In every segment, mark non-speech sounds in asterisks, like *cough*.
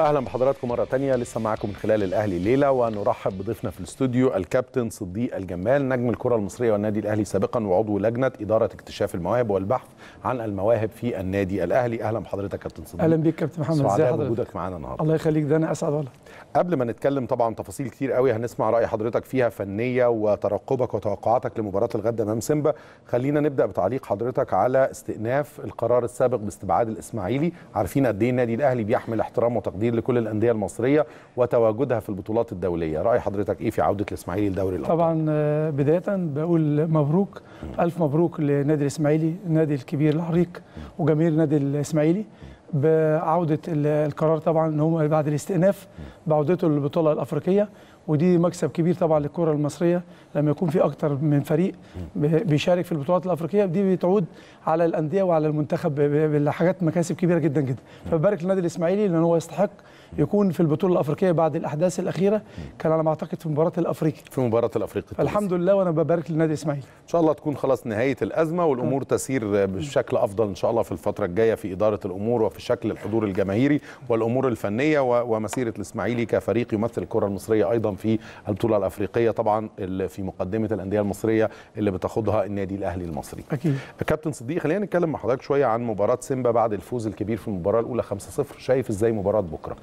اهلا بحضراتكم مره تانية لسه معاكم من خلال الاهلي ليله ونرحب بضيفنا في الاستوديو الكابتن صديق الجمال نجم الكره المصريه والنادي الاهلي سابقا وعضو لجنه اداره اكتشاف المواهب والبحث عن المواهب في النادي الاهلي اهلا بحضرتك يا كابتن صديق اهلا بيك كابتن محمد ازي حضرتك وجودك معانا النهارده الله يخليك ده انا اسعد والله قبل ما نتكلم طبعا تفاصيل كتير قوي هنسمع راي حضرتك فيها فنيه وترقبك وتوقعاتك لمباراه الغد امام سيمبا خلينا نبدا بتعليق حضرتك على استئناف القرار السابق باستبعاد الاسماعيلي عارفين قد ايه النادي الاهلي بيحمل احترام وتقدير لكل الانديه المصريه وتواجدها في البطولات الدوليه راي حضرتك ايه في عوده الاسماعيلي لدوري الابطال طبعا آه، بدايه بقول مبروك الف مبروك لنادي الاسماعيلي النادي الكبير العريق وجماهير نادي الاسماعيلي بعوده القرار طبعا ان هم بعد الاستئناف بعودته للبطوله الافريقيه ودي مكسب كبير طبعا للكره المصريه لما يكون في اكتر من فريق بيشارك في البطولات الافريقيه دي بتعود على الانديه وعلى المنتخب بحاجات مكاسب كبيره جدا جدا فبارك للنادي الاسماعيلي لان هو يستحق يكون في البطوله الافريقيه بعد الاحداث الاخيره كان على ما اعتقد في مباراه الافريقي في مباراه الافريقي الحمد لله وانا ببارك للنادي الاسماعيلي ان شاء الله تكون خلاص نهايه الازمه والامور آه. تسير بشكل افضل ان شاء الله في الفتره الجايه في اداره الامور وفي شكل الحضور الجماهيري والامور الفنيه ومسيره الاسماعيلي كفريق يمثل الكره المصريه ايضا في البطوله الافريقيه طبعا في مقدمه الانديه المصريه اللي بتاخدها النادي الاهلي المصري اكيد كابتن صديق خلينا نتكلم مع حضرتك شويه عن مباراه سيمبا بعد الفوز الكبير في المباراه الاولى 5-0 شايف ازاي مباراه بكره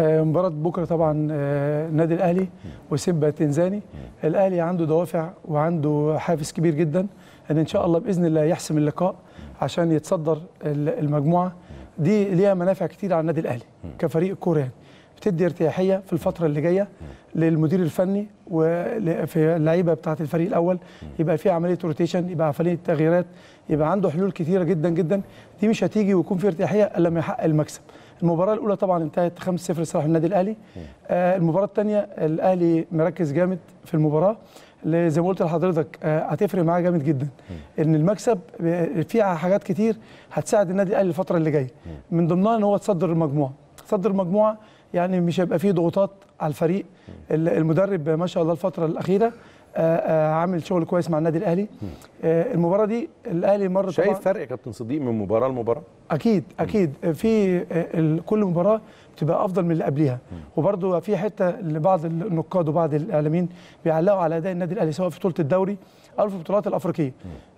آه، مباراة بكرة طبعا النادي آه، الأهلي وسيمبا تنزاني الأهلي عنده دوافع وعنده حافز كبير جدا أن إن شاء الله بإذن الله يحسم اللقاء عشان يتصدر المجموعة دي ليها منافع كتير على النادي الأهلي كفريق كورة يعني بتدي ارتياحية في الفترة اللي جاية للمدير الفني وفي اللعيبه بتاعه الفريق الاول يبقى في عمليه روتيشن يبقى عمليه تغييرات يبقى عنده حلول كثيره جدا جدا دي مش هتيجي ويكون في ارتياحيه الا لما يحقق المكسب المباراه الاولى طبعا انتهت 5-0 لصالح النادي الاهلي آه المباراه الثانيه الاهلي مركز جامد في المباراه زي ما قلت لحضرتك آه، هتفرق معاه جامد جدا ان المكسب آه، فيها حاجات كتير هتساعد النادي الاهلي الفتره اللي جايه من ضمنها ان هو تصدر المجموعه تصدر المجموعه يعني مش هيبقى فيه ضغوطات على الفريق المدرب ما شاء الله الفتره الاخيره آه، آه، عامل شغل كويس مع النادي الاهلي آه، المباراه دي الاهلي مر شايف فرق يا كابتن صديق من مباراه لمباراه اكيد اكيد في كل مباراه بتبقى افضل من اللي قبليها وبرده في حته لبعض النقاد وبعض الاعلاميين بيعلقوا على اداء النادي الاهلي سواء في بطوله الدوري او في البطولات الافريقيه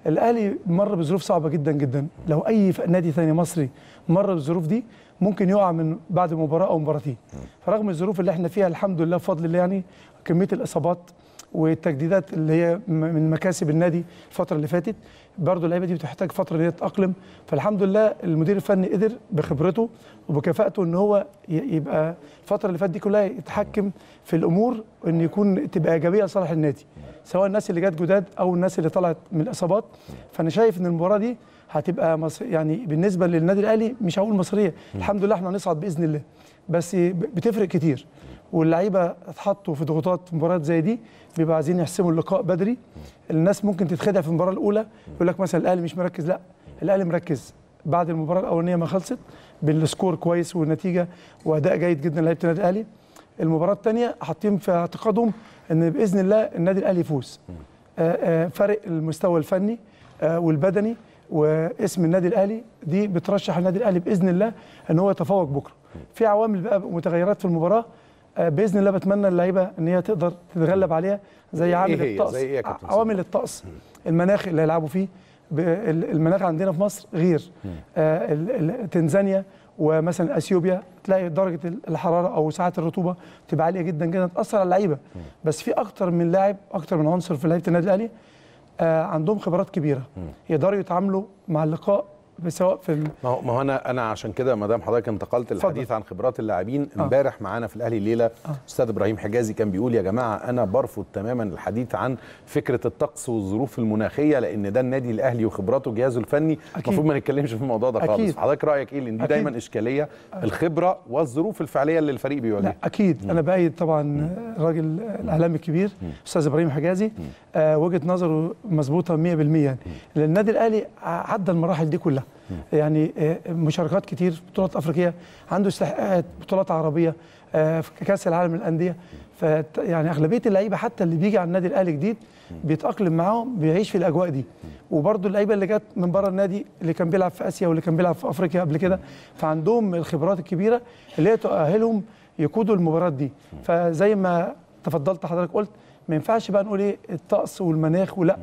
الاهلي مر بظروف صعبه جدا جدا لو اي نادي ثاني مصري مر بالظروف دي ممكن يقع من بعد مباراه او مباراتين فرغم الظروف اللي احنا فيها الحمد لله بفضل الله يعني كميه الاصابات والتجديدات اللي هي من مكاسب النادي الفتره اللي فاتت برضه اللعيبه دي بتحتاج فتره ان هي تتاقلم فالحمد لله المدير الفني قدر بخبرته وبكفاءته ان هو يبقى الفتره اللي فاتت دي كلها يتحكم في الامور ان يكون تبقى ايجابيه لصالح النادي سواء الناس اللي جت جداد او الناس اللي طلعت من الاصابات فانا شايف ان المباراه دي هتبقى مصر يعني بالنسبه للنادي الاهلي مش هقول مصريه الحمد لله احنا هنصعد باذن الله بس بتفرق كتير واللعيبه اتحطوا في ضغوطات مباريات زي دي بيبقوا عايزين يحسموا اللقاء بدري الناس ممكن تتخدع في المباراه الاولى يقول لك مثلا الاهلي مش مركز لا الاهلي مركز بعد المباراه الاولانيه ما خلصت بالسكور كويس والنتيجه واداء جيد جدا لعيبه النادي الاهلي المباراه الثانيه حاطين في اعتقادهم ان باذن الله النادي الاهلي يفوز آه، آه، فرق المستوى الفني آه، والبدني واسم النادي الاهلي دي بترشح النادي الاهلي باذن الله ان هو يتفوق بكره في عوامل بقى متغيرات في المباراه آه، باذن الله بتمنى اللعيبه ان هي تقدر تتغلب عليها زي إيه عامل إيه الطقس زي إيه عوامل الطقس المناخ اللي هيلعبوا فيه المناخ عندنا في مصر غير آه، تنزانيا ومثلا اثيوبيا تلاقي درجه الحراره او ساعات الرطوبه تبقى عاليه جدا جدا تاثر على اللعيبه بس في اكتر من لاعب اكتر من عنصر في لعيبه النادي الاهلي آه، عندهم خبرات كبيره يقدروا يتعاملوا مع اللقاء سواء في ما هو ما هو انا انا عشان كده ما دام حضرتك انتقلت للحديث عن خبرات اللاعبين آه. امبارح آه. معانا في الاهلي الليله آه. استاذ ابراهيم حجازي كان بيقول يا جماعه انا برفض تماما الحديث عن فكره الطقس والظروف المناخيه لان ده النادي الاهلي وخبراته وجهازه الفني المفروض ما نتكلمش في الموضوع ده خالص أكيد. حضرتك رايك ايه لان دي دايما اشكاليه أكيد. آه. الخبره والظروف الفعليه اللي الفريق بيواجهها لا اكيد مم. انا بايد طبعا الراجل الاعلامي الكبير استاذ ابراهيم حجازي آه وجهه نظره مظبوطه 100% لان النادي الاهلي عدى المراحل دي كلها يعني آه، مشاركات كتير في بطولات افريقيه عنده استحقاقات بطولات عربيه آه، في كاس العالم للانديه يعني اغلبيه اللعيبه حتى اللي بيجي على النادي الاهلي جديد بيتاقلم معاهم بيعيش في الاجواء دي وبرده اللعيبه اللي جت من بره النادي اللي كان بيلعب في اسيا واللي كان بيلعب في افريقيا قبل كده فعندهم الخبرات الكبيره اللي هي تؤهلهم يقودوا المباريات دي فزي ما تفضلت حضرتك قلت ما ينفعش بقى نقول ايه الطقس والمناخ ولا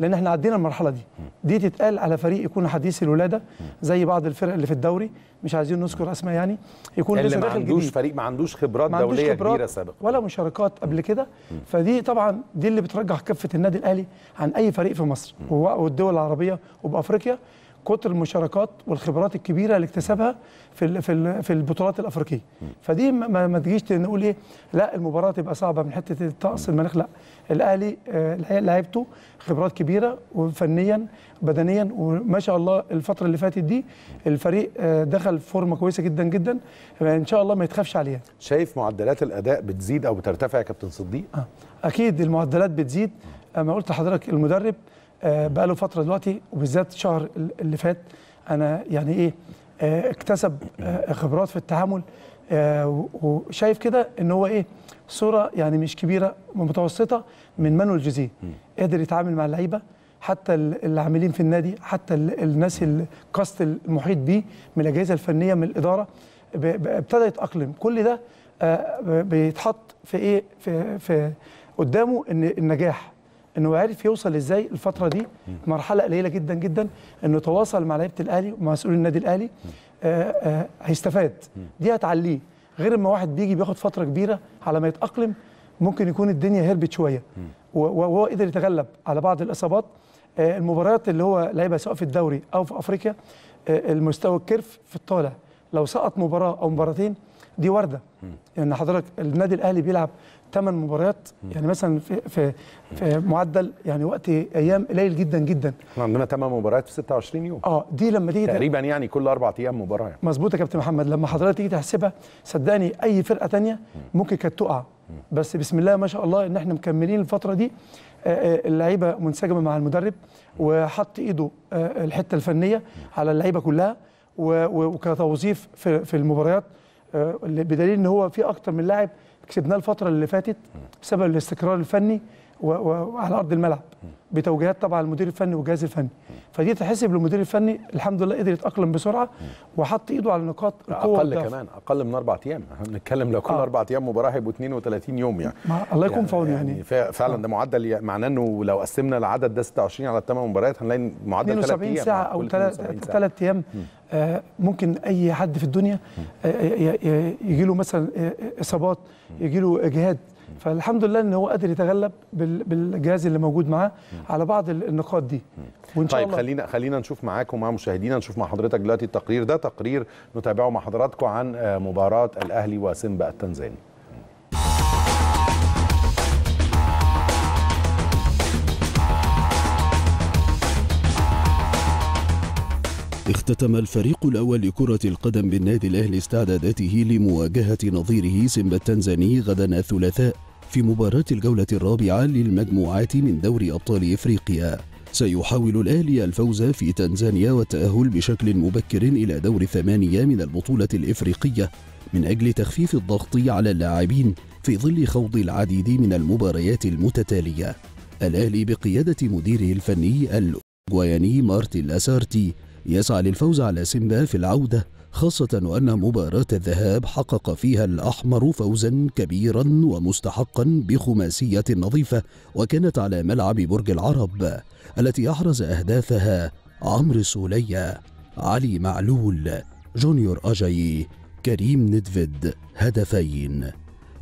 لان احنا عدينا المرحله دي دي تتقال على فريق يكون حديث الولاده زي بعض الفرق اللي في الدوري مش عايزين نذكر اسماء يعني يكون اللي ما عندوش جديد. فريق ما عندوش خبرات ما عندوش دوليه خبرات كبيره سابقا ولا مشاركات قبل كده فدي طبعا دي اللي بترجح كفه النادي الاهلي عن اي فريق في مصر والدول العربيه وبافريقيا كتر المشاركات والخبرات الكبيره اللي اكتسبها في في في البطولات الافريقيه فدي ما, تجيش نقول ايه لا المباراه تبقى صعبه من حته الطقس المناخ لا الاهلي آه، لعيبته خبرات كبيره وفنيا بدنيا وما شاء الله الفتره اللي فاتت دي الفريق آه، دخل فورمه كويسه جدا جدا يعني ان شاء الله ما يتخافش عليها شايف معدلات الاداء بتزيد او بترتفع يا كابتن صديق آه. اكيد المعدلات بتزيد ما قلت لحضرتك المدرب آه، بقى له فتره دلوقتي وبالذات الشهر اللي فات انا يعني ايه آه، اكتسب آه، خبرات في التعامل وشايف كده ان هو ايه صوره يعني مش كبيره متوسطه من مانويل جوزيه قادر يتعامل مع اللعيبه حتى العاملين في النادي حتى الناس الكاست المحيط بيه من الاجهزه الفنيه من الاداره ابتدى يتاقلم كل ده بيتحط في ايه في, في قدامه ان النجاح انه عرف يوصل ازاي الفتره دي مرحله قليله جدا جدا انه تواصل مع لعيبه الاهلي ومسؤول النادي الاهلي آه، آه، هيستفاد دي هتعليه غير اما واحد بيجي بياخد فتره كبيره على ما يتاقلم ممكن يكون الدنيا هربت شويه وهو قدر يتغلب على بعض الاصابات آه، المباريات اللي هو لعبها سواء في الدوري او في افريقيا المستوى الكيرف في الطالع لو سقط مباراه او مباراتين دي ورده ان يعني حضرتك النادي الاهلي بيلعب ثمان مباريات يعني مثلا في, في, في معدل يعني وقت ايام قليل جدا جدا احنا عندنا ثمان مباريات في 26 يوم اه دي لما تيجي تقريبا يعني كل اربع ايام مباراه يعني. مظبوط يا كابتن محمد لما حضرتك تيجي تحسبها صدقني اي فرقه ثانيه ممكن كانت تقع بس بسم الله ما شاء الله ان احنا مكملين الفتره دي آه، آه، اللعيبه منسجمه مع المدرب وحط ايده آه، الحته الفنيه على اللعيبه كلها وكتوظيف في المباريات بدليل ان هو في اكتر من لاعب كسبناه الفتره اللي فاتت بسبب الاستقرار الفني وعلى ارض الملعب بتوجيهات طبعا المدير الفني والجهاز الفني فدي تحسب للمدير الفني الحمد لله قدر يتاقلم بسرعه وحط ايده على نقاط القوه اقل كمان اقل من اربع ايام احنا بنتكلم لو كل آه. اربع ايام مباراه هيبقوا 32 يوم يعني الله يكون في يعني, يعني, يعني فعلا ده معدل معناه انه لو قسمنا العدد ده 26 على الثمان مباريات هنلاقي معدل 72 ساعه او 3 ايام آه ممكن اي حد في الدنيا آه, آه، يجي له مثلا آه، آه، اصابات يجي له اجهاد فالحمد لله ان هو قادر يتغلب بالجهاز اللي موجود معاه على بعض النقاط دي وان شاء طيب الله خلينا خلينا نشوف معاك ومع مشاهدينا نشوف مع حضرتك دلوقتي التقرير ده تقرير نتابعه مع حضراتكم عن آه، مباراه الاهلي وسيمبا التنزاني اختتم الفريق الأول لكرة القدم بالنادي الأهلي استعداداته لمواجهة نظيره سيمبا التنزاني غدا الثلاثاء في مباراة الجولة الرابعة للمجموعات من دوري أبطال إفريقيا سيحاول الأهلي الفوز في تنزانيا والتأهل بشكل مبكر إلى دور الثمانية من البطولة الإفريقية من أجل تخفيف الضغط على اللاعبين في ظل خوض العديد من المباريات المتتالية الأهلي بقيادة مديره الفني الأوروغواياني مارتي لاسارتي يسعى للفوز على سيمبا في العودة خاصة وأن مباراة الذهاب حقق فيها الأحمر فوزا كبيرا ومستحقا بخماسية نظيفة وكانت على ملعب برج العرب التي أحرز أهدافها عمرو السولية علي معلول جونيور أجاي كريم ندفيد هدفين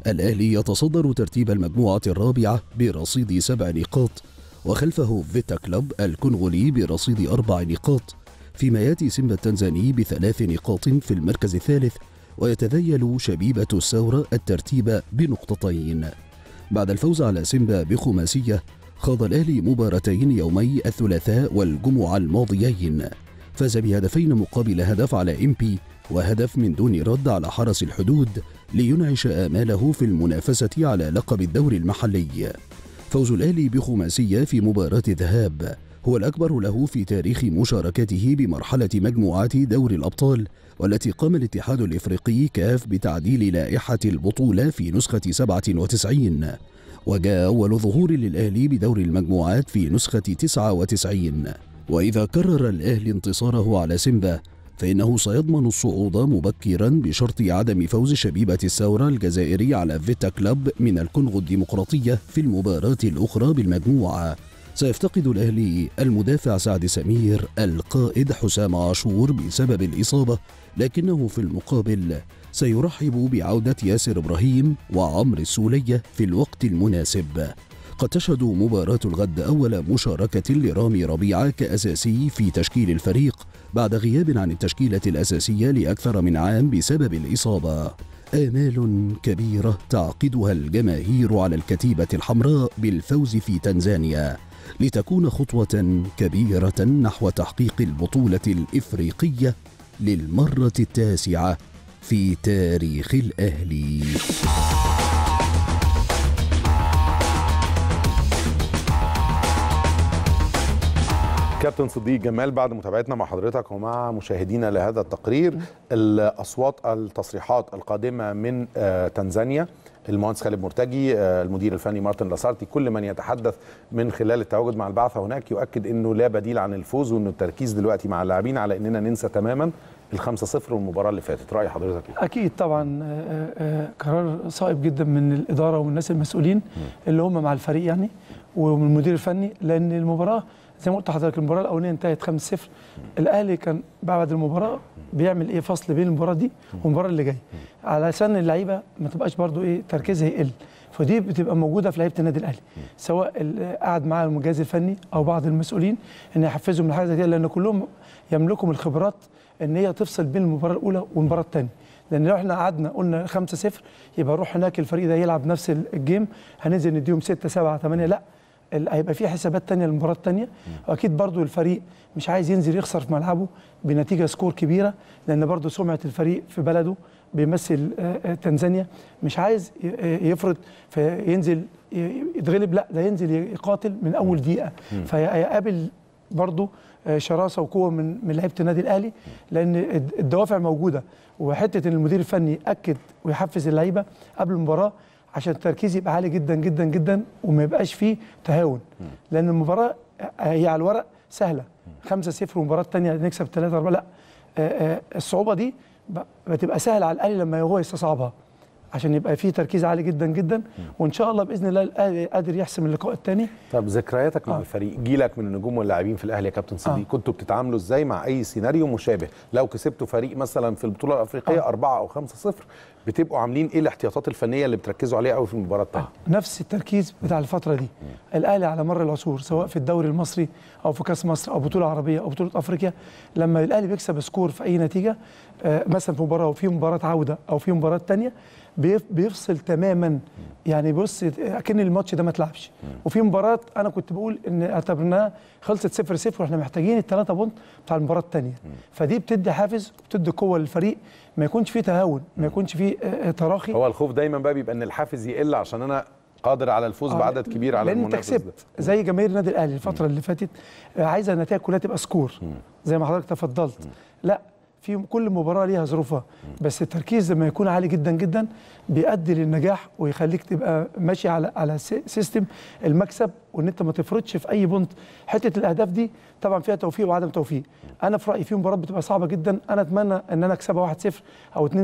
الأهلي يتصدر ترتيب المجموعة الرابعة برصيد سبع نقاط وخلفه فيتا كلوب الكونغولي برصيد أربع نقاط فيما ياتي سيمبا التنزاني بثلاث نقاط في المركز الثالث ويتذيل شبيبة الثورة الترتيب بنقطتين بعد الفوز على سيمبا بخماسية خاض الأهلي مباراتين يومي الثلاثاء والجمعة الماضيين فاز بهدفين مقابل هدف على إمبي وهدف من دون رد على حرس الحدود لينعش آماله في المنافسة على لقب الدوري المحلي فوز الأهلي بخماسية في مباراة الذهاب هو الأكبر له في تاريخ مشاركته بمرحلة مجموعات دوري الأبطال والتي قام الاتحاد الإفريقي كاف بتعديل لائحة البطولة في نسخة 97 وجاء أول ظهور للأهلي بدور المجموعات في نسخة 99 وإذا كرر الأهلي انتصاره على سيمبا فإنه سيضمن الصعود مبكرا بشرط عدم فوز شبيبة الثورة الجزائري على فيتا كلاب من الكونغو الديمقراطية في المباراة الأخرى بالمجموعة سيفتقد الأهلي المدافع سعد سمير القائد حسام عاشور بسبب الإصابة لكنه في المقابل سيرحب بعودة ياسر إبراهيم وعمر السولية في الوقت المناسب قد تشهد مباراة الغد أول مشاركة لرامي ربيعة كأساسي في تشكيل الفريق بعد غياب عن التشكيلة الأساسية لأكثر من عام بسبب الإصابة آمال كبيرة تعقدها الجماهير على الكتيبة الحمراء بالفوز في تنزانيا لتكون خطوة كبيرة نحو تحقيق البطولة الإفريقية للمرة التاسعة في تاريخ الأهلي. كابتن صديق جمال بعد متابعتنا مع حضرتك ومع مشاهدينا لهذا التقرير الاصوات التصريحات القادمه من آه، تنزانيا المهندس خالد مرتجي آه، المدير الفني مارتن لاسارتي كل من يتحدث من خلال التواجد مع البعثه هناك يؤكد انه لا بديل عن الفوز وانه التركيز دلوقتي مع اللاعبين على اننا ننسى تماما الخمسة صفر والمباراة اللي فاتت رأي حضرتك إيه؟ أكيد طبعا آه، آه، قرار صائب جدا من الإدارة والناس المسؤولين اللي هم مع الفريق يعني ومن المدير الفني لأن المباراة زي ما قلت لحضرتك المباراة الأولانية انتهت 5-0 الأهلي كان بعد المباراة بيعمل ايه فصل بين المباراه دي والمباراه اللي جايه علشان اللعيبه ما تبقاش برده ايه تركيزها يقل فدي بتبقى موجوده في لعيبه النادي الاهلي سواء قاعد معاه المجهز الفني او بعض المسؤولين ان يحفزهم الحاجه دي لان كلهم يملكهم الخبرات ان هي تفصل بين المباراه الاولى والمباراه الثانيه لان لو احنا قعدنا قلنا 5 0 يبقى نروح هناك الفريق ده يلعب نفس الجيم هننزل نديهم 6 7 8 لا هيبقى في حسابات تانية للمباراه التانية واكيد برضو الفريق مش عايز ينزل يخسر في ملعبه بنتيجه سكور كبيره لان برضو سمعه الفريق في بلده بيمثل آه، آه، تنزانيا مش عايز آه، يفرض فينزل يتغلب لا ده ينزل يقاتل من اول دقيقه فيقابل برضه شراسه وقوه من من لعيبه النادي الاهلي لان الدوافع موجوده وحته ان المدير الفني اكد ويحفز اللعيبه قبل المباراه عشان التركيز يبقى عالي جدا جدا جدا وما يبقاش فيه تهاون لان المباراه هي على الورق سهله 5 0 ومباراه ثانيه نكسب 3 4 لا الصعوبه دي بتبقى سهله على الاقل لما هو يستصعبها عشان يبقى في تركيز عالي جدا جدا وان شاء الله باذن الله الاهلي قادر يحسم اللقاء الثاني طب ذكرياتك مع آه. الفريق جيلك من النجوم واللاعبين في الاهلي يا كابتن صديق آه. كنتوا بتتعاملوا ازاي مع اي سيناريو مشابه لو كسبتوا فريق مثلا في البطوله الافريقيه آه. أربعة او خمسة صفر بتبقوا عاملين ايه الاحتياطات الفنيه اللي بتركزوا عليها قوي في المباراه الثانيه آه. نفس التركيز بتاع الفتره دي الاهلي على مر العصور سواء في الدوري المصري او في كاس مصر او بطوله عربيه او بطوله افريقيا لما الاهلي بيكسب سكور في اي نتيجه آه مثلا في مباراه وفي مباراه عوده او في مباراه ثانيه بيفصل تماما يعني بص اكن الماتش ده ما اتلعبش وفي مباراه انا كنت بقول ان اعتبرناها خلصت 0 0 واحنا محتاجين الثلاثه بونت بتاع المباراه الثانيه فدي بتدي حافز وبتدي قوه للفريق ما يكونش فيه تهاون ما يكونش فيه آه، آه، تراخي هو الخوف دايما بقى بيبقى ان الحافز يقل عشان انا قادر على الفوز آه بعدد كبير على لان انت كسبت زي جماهير النادي الاهلي الفتره اللي فاتت آه، عايزه النتائج كلها تبقى سكور زي ما حضرتك تفضلت لا في كل مباراه ليها ظروفها بس التركيز لما يكون عالي جدا جدا بيؤدي للنجاح ويخليك تبقى ماشي على على سيستم المكسب وان انت ما تفرطش في اي بنت حته الاهداف دي طبعا فيها توفيق وعدم توفيق انا في رايي في مباراه بتبقى صعبه جدا انا اتمنى ان انا اكسبها 1-0 او 2-0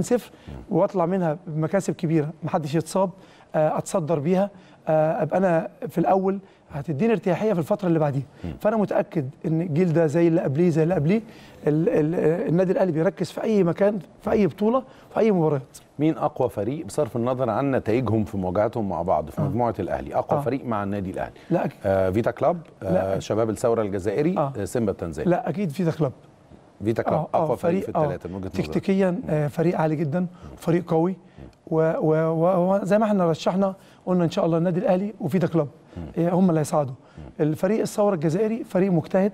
واطلع منها بمكاسب كبيره محدش يتصاب آه، اتصدر بيها آه، ابقى انا في الاول هتديني ارتياحيه في الفتره اللي بعديها فانا متاكد ان الجيل ده زي اللي قبليه زي اللي قبليه النادي الاهلي بيركز في اي مكان في اي بطوله في اي مباريات مين اقوى فريق بصرف النظر عن نتائجهم في مواجهتهم مع بعض في آه. مجموعه الاهلي اقوى آه. فريق مع النادي الاهلي لا أكيد. آه فيتا كلاب آه شباب الثوره الجزائري آه. آه. سيمبا التنزاني لا اكيد فيتا كلاب فيتا كلاب آه. آه، اقوى فريق, فريق في آه، الثلاثه من وجهه نظري تكتيكيا آه فريق عالي جدا فريق قوي وزي ما احنا رشحنا قلنا ان شاء الله النادي الاهلي وفيتا كلاب إيه، هم اللي هيصعدوا الفريق الثوره الجزائري فريق مجتهد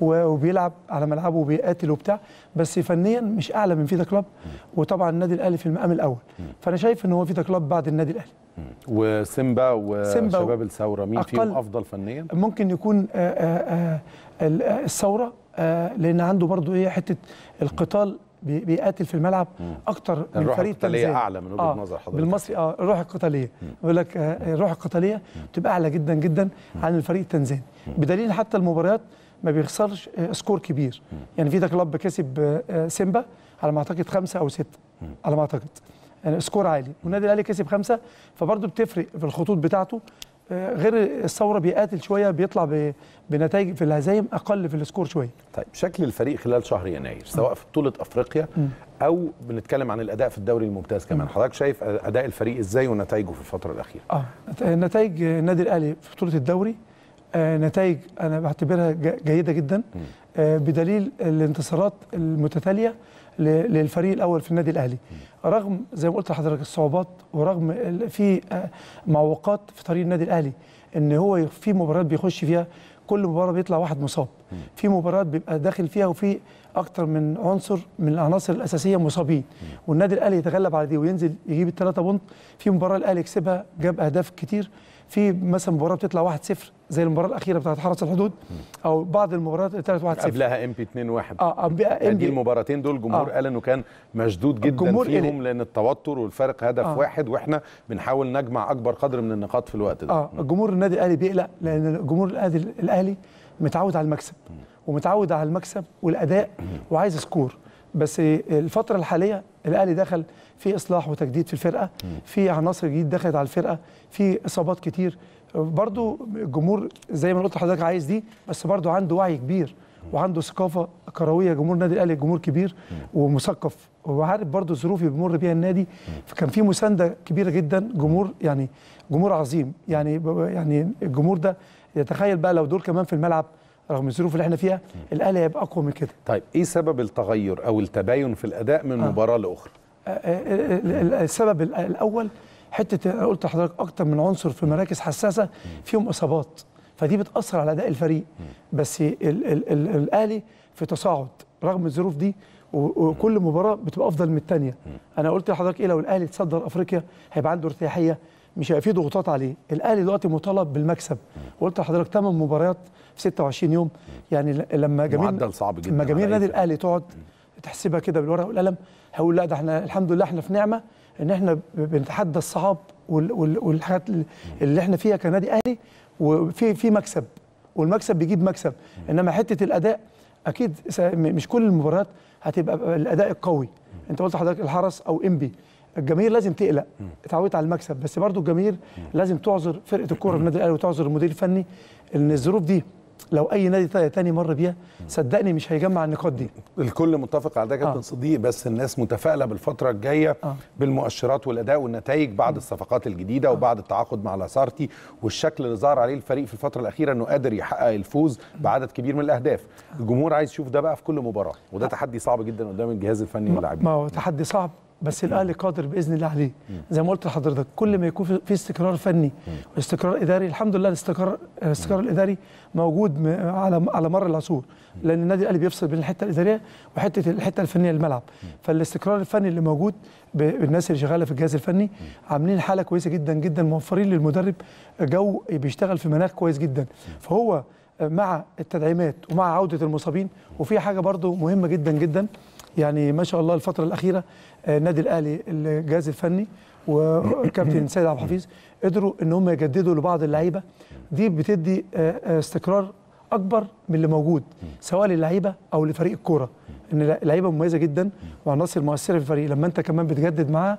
وبيلعب على ملعبه وبيقاتل وبتاع بس فنيا مش اعلى من فيتا كلوب وطبعا النادي الاهلي في المقام الاول فانا شايف ان هو فيتا كلوب بعد النادي الاهلي وسيمبا وشباب الثوره مين فيهم افضل فنيا ممكن يكون آه، آه، آه، الثوره لان عنده برضو ايه حته القتال بيقاتل في الملعب اكتر من فريق القتاليه اعلى من وجهه آه نظر حضرتك بالمصري اه الروح القتاليه بقول لك آه، الروح القتاليه بتبقى اعلى جدا جدا عن الفريق التنزاني بدليل حتى المباريات ما بيخسرش آه، سكور كبير يعني في ده كلاب كسب آه، سيمبا على ما اعتقد خمسه او سته على ما اعتقد يعني سكور عالي والنادي الاهلي كسب خمسه فبرضه بتفرق في الخطوط بتاعته غير الثوره بيقاتل شويه بيطلع بنتائج في الهزايم اقل في السكور شويه. طيب شكل الفريق خلال شهر يناير سواء في بطوله افريقيا او بنتكلم عن الاداء في الدوري الممتاز كمان، حضرتك شايف اداء الفريق ازاي ونتائجه في الفتره الاخيره؟ اه نتائج النادي الاهلي في بطوله الدوري آه، نتائج انا بعتبرها جيده جدا آه، بدليل الانتصارات المتتاليه للفريق الاول في النادي الاهلي رغم زي ما قلت لحضرتك الصعوبات ورغم في آه، معوقات في طريق النادي الاهلي ان هو في مباريات بيخش فيها كل مباراه بيطلع واحد مصاب في مباريات بيبقى داخل فيها وفي اكتر من عنصر من العناصر الاساسيه مصابين والنادي الاهلي يتغلب على دي وينزل يجيب الثلاثه بونت في مباراه الاهلي كسبها جاب اهداف كتير في مثلا مباراه بتطلع 1-0 زي المباراه الاخيره بتاعت حرس الحدود او بعض المباريات طلعت 1 0 قبلها ام بي 2 1 اه ام بي دي المباراتين دول الجمهور آه. قال انه كان مشدود جدا فيهم إيه؟ لان التوتر والفرق هدف آه. واحد واحنا بنحاول نجمع اكبر قدر من النقاط في الوقت ده اه نعم. جمهور النادي الاهلي بيقلق لان جمهور النادي الاهلي متعود على المكسب ومتعود على المكسب والاداء وعايز سكور بس الفتره الحاليه الاهلي دخل في اصلاح وتجديد في الفرقه في عناصر جديد دخلت على الفرقه في اصابات كتير برضو الجمهور زي ما قلت لحضرتك عايز دي بس برضو عنده وعي كبير وعنده ثقافه كرويه جمهور النادي الاهلي جمهور كبير ومثقف وعارف برضو الظروف اللي بيمر بيها النادي فكان في مسانده كبيره جدا جمهور يعني جمهور عظيم يعني يعني الجمهور ده يتخيل بقى لو دول كمان في الملعب رغم الظروف اللي احنا فيها الاهلي هيبقى اقوى من كده طيب ايه سبب التغير او التباين في الاداء من آه. مباراه لاخرى السبب الاول حته انا قلت لحضرتك اكتر من عنصر في مراكز حساسه فيهم اصابات فدي بتاثر على اداء الفريق بس الاهلي في تصاعد رغم الظروف دي وكل مباراه بتبقى افضل من الثانيه انا قلت لحضرتك ايه لو الاهلي تصدر افريقيا هيبقى عنده ارتياحيه مش هيبقى في ضغوطات عليه الاهلي دلوقتي مطالب بالمكسب وقلت لحضرتك 8 مباريات في 26 يوم يعني لما جميل معدل صعب جدا لما جميل النادي الاهلي تقعد بتحسبها كده بالورقه والقلم هقول لا ده احنا الحمد لله احنا في نعمه ان احنا بنتحدى الصعاب والحاجات اللي احنا فيها كنادي اهلي وفي في مكسب والمكسب بيجيب مكسب انما حته الاداء اكيد مش كل المباريات هتبقى الاداء القوي انت قلت حضرتك الحرس او انبي الجماهير لازم تقلق اتعودت على المكسب بس برضو الجماهير لازم تعذر فرقه الكوره في النادي الاهلي وتعذر المدير الفني ان الظروف دي لو اي نادي تاني مر بيها صدقني مش هيجمع النقاط دي الكل متفق على ده كابتن آه. صديق بس الناس متفائله بالفتره الجايه آه. بالمؤشرات والاداء والنتائج بعد الصفقات الجديده آه. وبعد التعاقد مع لاسارتي والشكل اللي ظهر عليه الفريق في الفتره الاخيره انه قادر يحقق الفوز بعدد كبير من الاهداف آه. الجمهور عايز يشوف ده بقى في كل مباراه وده آه. تحدي صعب جدا قدام الجهاز الفني واللاعبين ما هو تحدي صعب بس الاهلي قادر باذن الله عليه زي ما قلت لحضرتك كل ما يكون في استقرار فني واستقرار اداري الحمد لله الاستقرار الاستقرار الاداري موجود على على مر العصور لان النادي الاهلي بيفصل بين الحته الاداريه وحته الحته الفنيه الملعب فالاستقرار الفني اللي موجود بالناس اللي شغاله في الجهاز الفني عاملين حاله كويسه جدا جدا موفرين للمدرب جو بيشتغل في مناخ كويس جدا فهو مع التدعيمات ومع عوده المصابين وفي حاجه برده مهمه جدا جدا يعني ما شاء الله الفتره الاخيره آه، النادي الاهلي الجهاز الفني والكابتن سيد عبد الحفيظ قدروا ان هم يجددوا لبعض اللعيبه دي بتدي آه، آه، استقرار اكبر من اللي موجود سواء للعيبه او لفريق الكوره ان اللعيبه مميزه جدا وعناصر مؤثره في الفريق لما انت كمان بتجدد معاها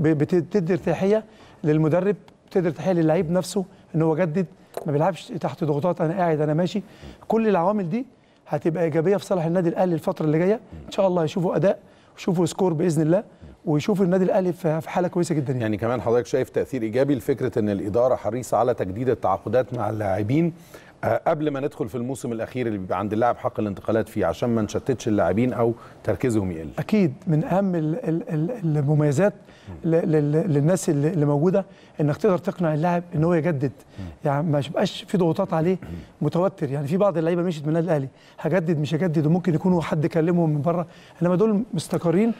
بتدي ارتياحيه للمدرب بتدي ارتياحيه للعيب نفسه ان هو جدد ما بيلعبش تحت ضغوطات انا قاعد انا ماشي كل العوامل دي هتبقى ايجابيه في صالح النادي الاهلي الفتره اللي جايه ان شاء الله هيشوفوا اداء شوفوا سكور باذن الله ويشوف النادي الاهلي في حاله كويسه جدا يعني. يعني كمان حضرتك شايف تاثير ايجابي لفكره ان الاداره حريصه على تجديد التعاقدات مع اللاعبين آه، قبل ما ندخل في الموسم الاخير اللي بيبقى عند اللاعب حق الانتقالات فيه عشان ما نشتتش اللاعبين او تركيزهم يقل اكيد من اهم المميزات للناس اللي موجوده انك تقدر تقنع اللاعب ان هو يجدد يعني ما يبقاش في ضغوطات عليه متوتر يعني في بعض اللعيبه مشيت من النادي الاهلي هجدد مش هجدد وممكن يكونوا حد كلمهم من بره انما دول مستقرين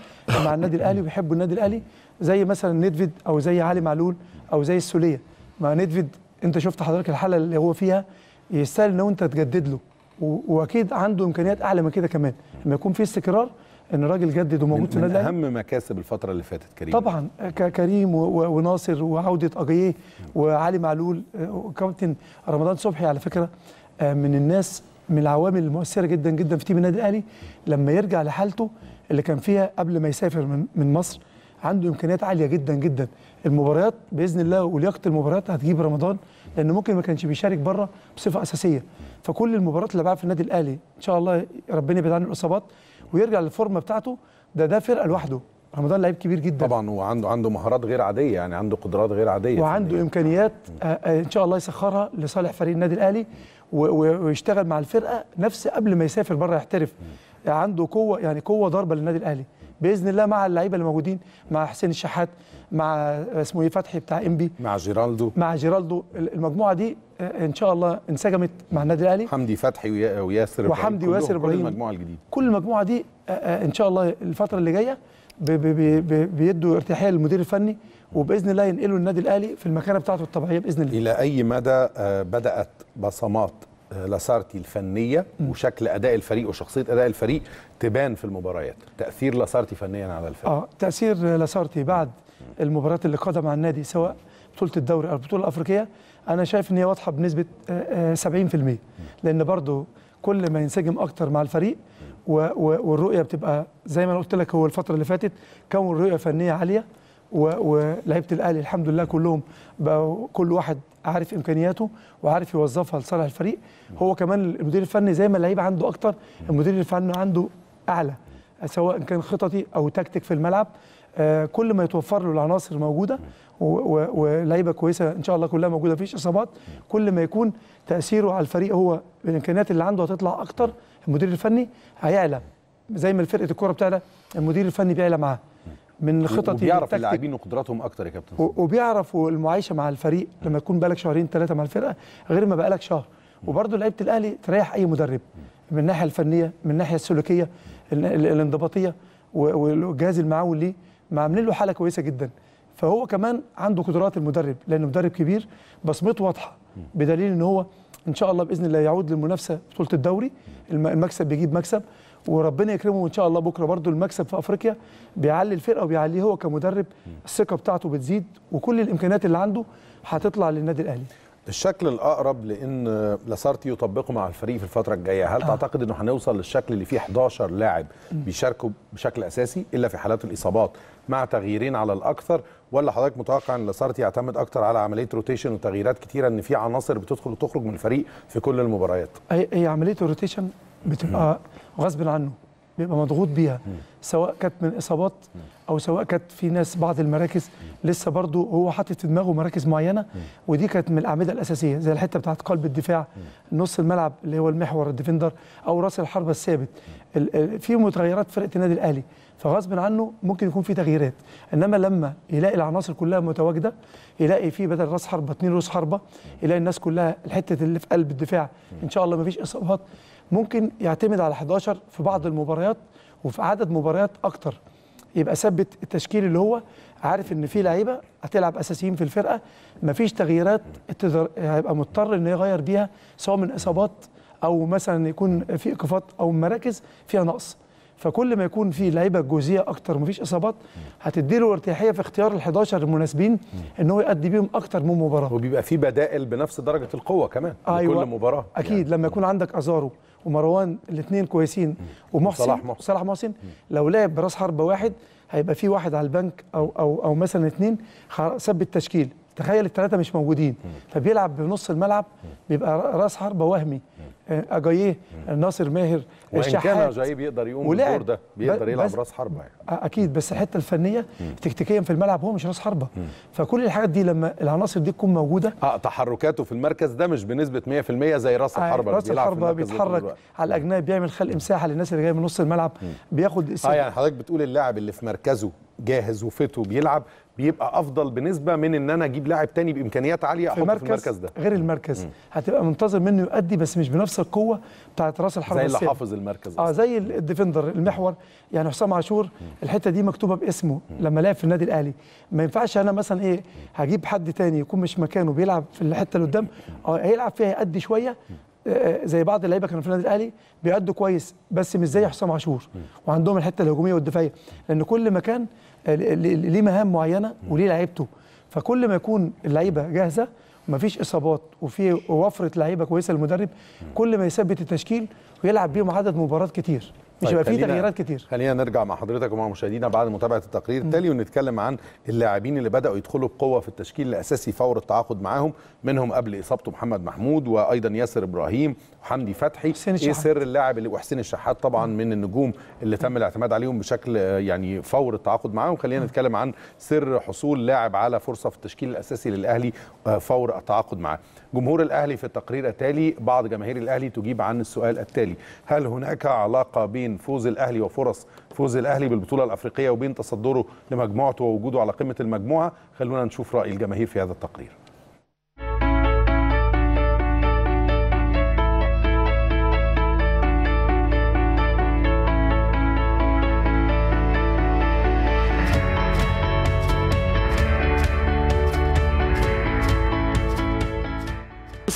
مع النادي الاهلي وبيحبوا النادي الاهلي زي مثلا نيدفيد او زي علي معلول او زي السوليه مع نيدفيد انت شفت حضرتك الحاله اللي هو فيها يستاهل ان انت تجدد له واكيد عنده امكانيات اعلى من كده كمان لما يكون في استقرار ان الراجل جدد وموجود في النادي من اهم مكاسب الفتره اللي فاتت كريم طبعا كريم وناصر وعوده اجيه وعلي معلول آه، كابتن رمضان صبحي على فكره آه، من الناس من العوامل المؤثره جدا جدا في تيم النادي الاهلي لما يرجع لحالته اللي كان فيها قبل ما يسافر من من مصر عنده امكانيات عاليه جدا جدا المباريات باذن الله ولياقه المباريات هتجيب رمضان لانه ممكن ما كانش بيشارك بره بصفه اساسيه فكل المباريات اللي لعبها في النادي الاهلي ان شاء الله ربنا يبعد عن الاصابات ويرجع للفورمه بتاعته ده ده فرقه لوحده رمضان لعيب كبير جدا طبعا وعنده عنده مهارات غير عاديه يعني عنده قدرات غير عاديه وعنده فنية. امكانيات آه، آه، ان شاء الله يسخرها لصالح فريق النادي الاهلي ويشتغل مع الفرقه نفس قبل ما يسافر بره يحترف عنده قوه يعني قوه ضاربه للنادي الاهلي باذن الله مع اللعيبه اللي موجودين مع حسين الشحات مع اسمه ايه فتحي بتاع انبي مع جيرالدو مع جيرالدو المجموعه دي آه، ان شاء الله انسجمت مع النادي الاهلي حمدي فتحي وياسر وحمدي وياسر ابراهيم كل المجموعه الجديده كل المجموعه دي آه، آه، ان شاء الله الفتره اللي جايه بيدوا ارتحال للمدير الفني وباذن الله ينقلوا النادي الاهلي في المكانه بتاعته الطبيعيه باذن الله الى اي مدى بدات بصمات لاسارتي الفنيه وشكل اداء الفريق وشخصيه اداء الفريق تبان في المباريات تاثير لاسارتي فنيا على الفريق اه تاثير لاسارتي بعد المباريات اللي قادمه مع النادي سواء بطوله الدوري او البطوله الافريقيه انا شايف ان هي واضحه بنسبه 70% آه، آه، لان برضو كل ما ينسجم اكتر مع الفريق والرؤيه بتبقى زي ما انا قلت لك هو الفتره اللي فاتت كون رؤيه فنيه عاليه ولعيبه الاهلي الحمد لله كلهم بقوا كل واحد عارف امكانياته وعارف يوظفها لصالح الفريق هو كمان المدير الفني زي ما اللعيب عنده اكتر المدير الفني عنده اعلى سواء كان خططي او تكتيك في الملعب آه، كل ما يتوفر له العناصر موجوده ولعيبه كويسه ان شاء الله كلها موجوده فيش اصابات كل ما يكون تاثيره على الفريق هو بالامكانيات اللي عنده هتطلع اكتر المدير الفني هيعلى زي ما فرقه الكوره بتاعنا المدير الفني بيعلى معاه من خططي وبيعرف اللاعبين وقدراتهم اكتر يا كابتن وبيعرف المعايشه مع الفريق لما يكون بقالك شهرين ثلاثه مع الفرقه غير ما بقالك شهر وبرده لعيبه الاهلي تريح اي مدرب من الناحيه الفنيه من الناحيه السلوكيه الانضباطيه والجهاز المعاون ليه ما عاملين له حاله كويسه جدا فهو كمان عنده قدرات المدرب لانه مدرب كبير بصمته واضحه بدليل ان هو ان شاء الله باذن الله يعود للمنافسه بطوله الدوري المكسب بيجيب مكسب وربنا يكرمه ان شاء الله بكره برده المكسب في افريقيا بيعلي الفرقه وبيعليه هو كمدرب الثقه بتاعته بتزيد وكل الامكانيات اللي عنده هتطلع للنادي الاهلي الشكل الاقرب لان لاسارتي يطبقه مع الفريق في الفتره الجايه هل آه. تعتقد انه هنوصل للشكل اللي فيه 11 لاعب بيشاركوا بشكل اساسي الا في حالات الاصابات مع تغييرين على الاكثر ولا حضرتك متوقع ان لاسارتي يعتمد اكثر على عمليه روتيشن وتغييرات كثيره ان في عناصر بتدخل وتخرج من الفريق في كل المباريات هي عمليه الروتيشن بتبقى غصب عنه بيبقى مضغوط بيها سواء كانت من اصابات او سواء كانت في ناس بعض المراكز لسه برضه هو حاطط في دماغه مراكز معينه ودي كانت من الاعمده الاساسيه زي الحته بتاعت قلب الدفاع نص الملعب اللي هو المحور الديفندر او راس الحربه الثابت في متغيرات فرقه النادي الاهلي فغصب عنه ممكن يكون في تغييرات انما لما يلاقي العناصر كلها متواجده يلاقي في بدل راس حربه اثنين راس حربه يلاقي الناس كلها الحته اللي في قلب الدفاع ان شاء الله ما فيش اصابات ممكن يعتمد على 11 في بعض المباريات وفي عدد مباريات اكتر يبقى ثبت التشكيل اللي هو عارف ان في لعيبه هتلعب اساسيين في الفرقه مفيش تغييرات هيبقى مضطر ان يغير بيها سواء من اصابات او مثلا يكون في ايقافات او مراكز فيها نقص فكل ما يكون في لعيبه جوزيه اكتر مفيش اصابات هتدي له ارتياحيه في اختيار ال11 المناسبين ان هو يأدي بيهم اكتر من مباراه وبيبقى في بدائل بنفس درجه القوه كمان أيوة. لكل مباراه اكيد يعني. لما يكون عندك ازارو ومروان الاثنين كويسين ومحسن صلاح محسن, صلاح محسن لو لعب براس حربه واحد هيبقى في واحد على البنك او او او مثلا اثنين ثبت تشكيل تخيل الثلاثه مش موجودين فبيلعب بنص الملعب بيبقى راس حربه وهمي اجاييه ناصر ماهر وإن الشحات وان كان اجاييه بيقدر يقوم بالدور ده بيقدر يلعب راس حربه يعني. اكيد بس الحته الفنيه تكتيكيا في الملعب هو مش راس حربه فكل الحاجات دي لما العناصر دي تكون موجوده اه تحركاته في المركز ده مش بنسبه 100% زي راس آه، الحربه راس الحربه بيتحرك على الاجنبي بيعمل خلق مساحه للناس اللي جايه من نص الملعب بياخد اه يعني حضرتك بتقول اللاعب اللي في مركزه جاهز وفته بيلعب بيبقى افضل بنسبه من ان انا اجيب لاعب تاني بامكانيات عاليه احطه في المركز ده غير المركز هتبقى منتظر منه يؤدي بس مش بنفس نفس القوه بتاعت راس الحرب زي اللي حافظ المركز اه زي الديفندر المحور يعني حسام عاشور الحته دي مكتوبه باسمه لما لعب في النادي الاهلي ما ينفعش انا مثلا ايه هجيب حد تاني يكون مش مكانه بيلعب في الحته اللي قدام اه هيلعب فيها يأدي شويه آه، آه، زي بعض اللعيبه كانوا في النادي الاهلي بيأدوا كويس بس مش زي حسام عاشور وعندهم الحته الهجوميه والدفاعيه لان كل مكان ليه مهام معينه وليه لعيبته فكل ما يكون اللعيبه جاهزه مفيش اصابات وفي وفره لعيبه كويسه للمدرب كل ما يثبت التشكيل ويلعب بيهم عدد مباريات كتير مش هيبقى طيب في تغييرات كتير خلينا نرجع مع حضرتك ومع مشاهدينا بعد متابعه التقرير التالي ونتكلم عن اللاعبين اللي بداوا يدخلوا بقوه في التشكيل الاساسي فور التعاقد معاهم منهم قبل اصابته محمد محمود وايضا ياسر ابراهيم وحمدي فتحي ايه سر اللاعب اللي وحسين الشحات طبعا من النجوم اللي تم الاعتماد عليهم بشكل يعني فور التعاقد معاهم خلينا نتكلم عن سر حصول لاعب على فرصه في التشكيل الاساسي للاهلي آه، فور التعاقد معاه جمهور الأهلي في التقرير التالي بعض جماهير الأهلي تجيب عن السؤال التالي هل هناك علاقة بين فوز الأهلي وفرص فوز الأهلي بالبطولة الأفريقية وبين تصدره لمجموعته ووجوده على قمة المجموعة خلونا نشوف رأي الجماهير في هذا التقرير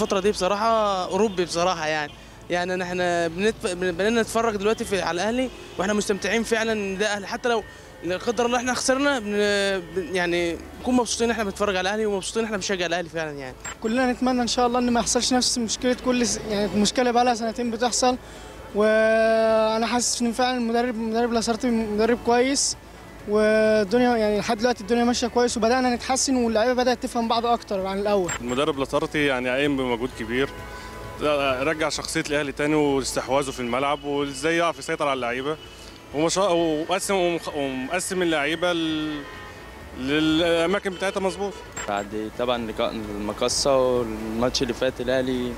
الفتره دي بصراحه اوروبي بصراحه يعني يعني احنا بنتف... نتفرج دلوقتي في... على الاهلي واحنا مستمتعين فعلا ده اهلي حتى لو لا قدر الله احنا خسرنا بن... يعني نكون مبسوطين احنا بنتفرج على الاهلي ومبسوطين احنا بنشجع الاهلي فعلا يعني كلنا نتمنى ان شاء الله ان ما يحصلش نفس مشكله كل س... يعني مشكله بقى لها سنتين بتحصل وانا حاسس ان فعلا المدرب مدرب لاسارتي مدرب كويس والدنيا يعني لحد دلوقتي الدنيا ماشيه كويس وبدانا نتحسن واللعيبه بدات تفهم بعض اكتر عن الاول المدرب لطارتي يعني قايم بمجهود كبير رجع شخصيه الاهلي تاني واستحواذه في الملعب وازاي يعرف يسيطر على اللعيبه ومشا... ومقسم ومقسم اللعيبه للاماكن بتاعتها مظبوط بعد طبعا المقصه والماتش اللي فات الاهلي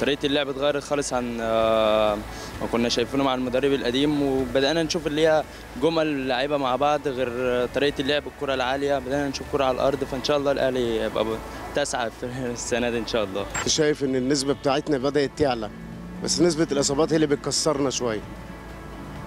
طريقه اللعب اتغيرت خالص عن آه، ما كنا شايفينه مع المدرب القديم وبدانا نشوف اللي هي جمل اللعيبه مع بعض غير طريقه اللعب الكره العاليه بدانا نشوف كره على الارض فان شاء الله الاهلي يبقى تسعى في *laughs* السنه دي ان شاء الله شايف ان النسبه بتاعتنا بدات تعلى بس نسبه الاصابات هي اللي بتكسرنا شويه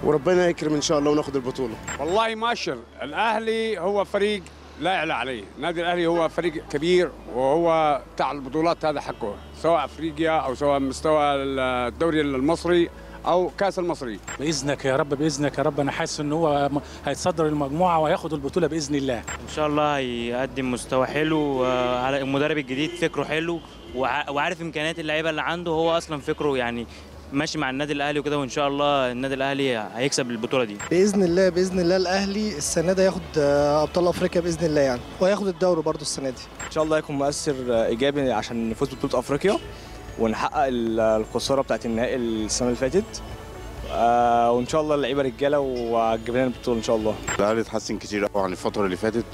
وربنا يكرم ان شاء الله وناخد البطوله والله ماشر الاهلي هو فريق لا يعلى عليه النادي الاهلي هو فريق كبير وهو بتاع البطولات هذا حقه سواء افريقيا او سواء مستوى الدوري المصري او كاس المصري باذنك يا رب باذنك يا رب انا حاسس ان هو هيتصدر المجموعه وهياخد البطوله باذن الله ان شاء الله هيقدم مستوى حلو آه، على المدرب الجديد فكره حلو وعارف امكانيات اللعيبه اللي عنده هو اصلا فكره يعني ماشي مع النادي الاهلي وكده وان شاء الله النادي الاهلي هيكسب البطوله دي باذن الله باذن الله الاهلي السنه دي ياخد آه، ابطال افريقيا باذن الله يعني وهياخد الدوري برده السنه دي ان شاء الله هيكون مؤثر آه، ايجابي عشان نفوز ببطوله افريقيا ونحقق الخساره بتاعت النهائي السنه اللي فاتت آه وان شاء الله اللعيبه رجاله وهتجيب لنا البطوله ان شاء الله الاهلي اتحسن كتير قوي عن الفتره اللي فاتت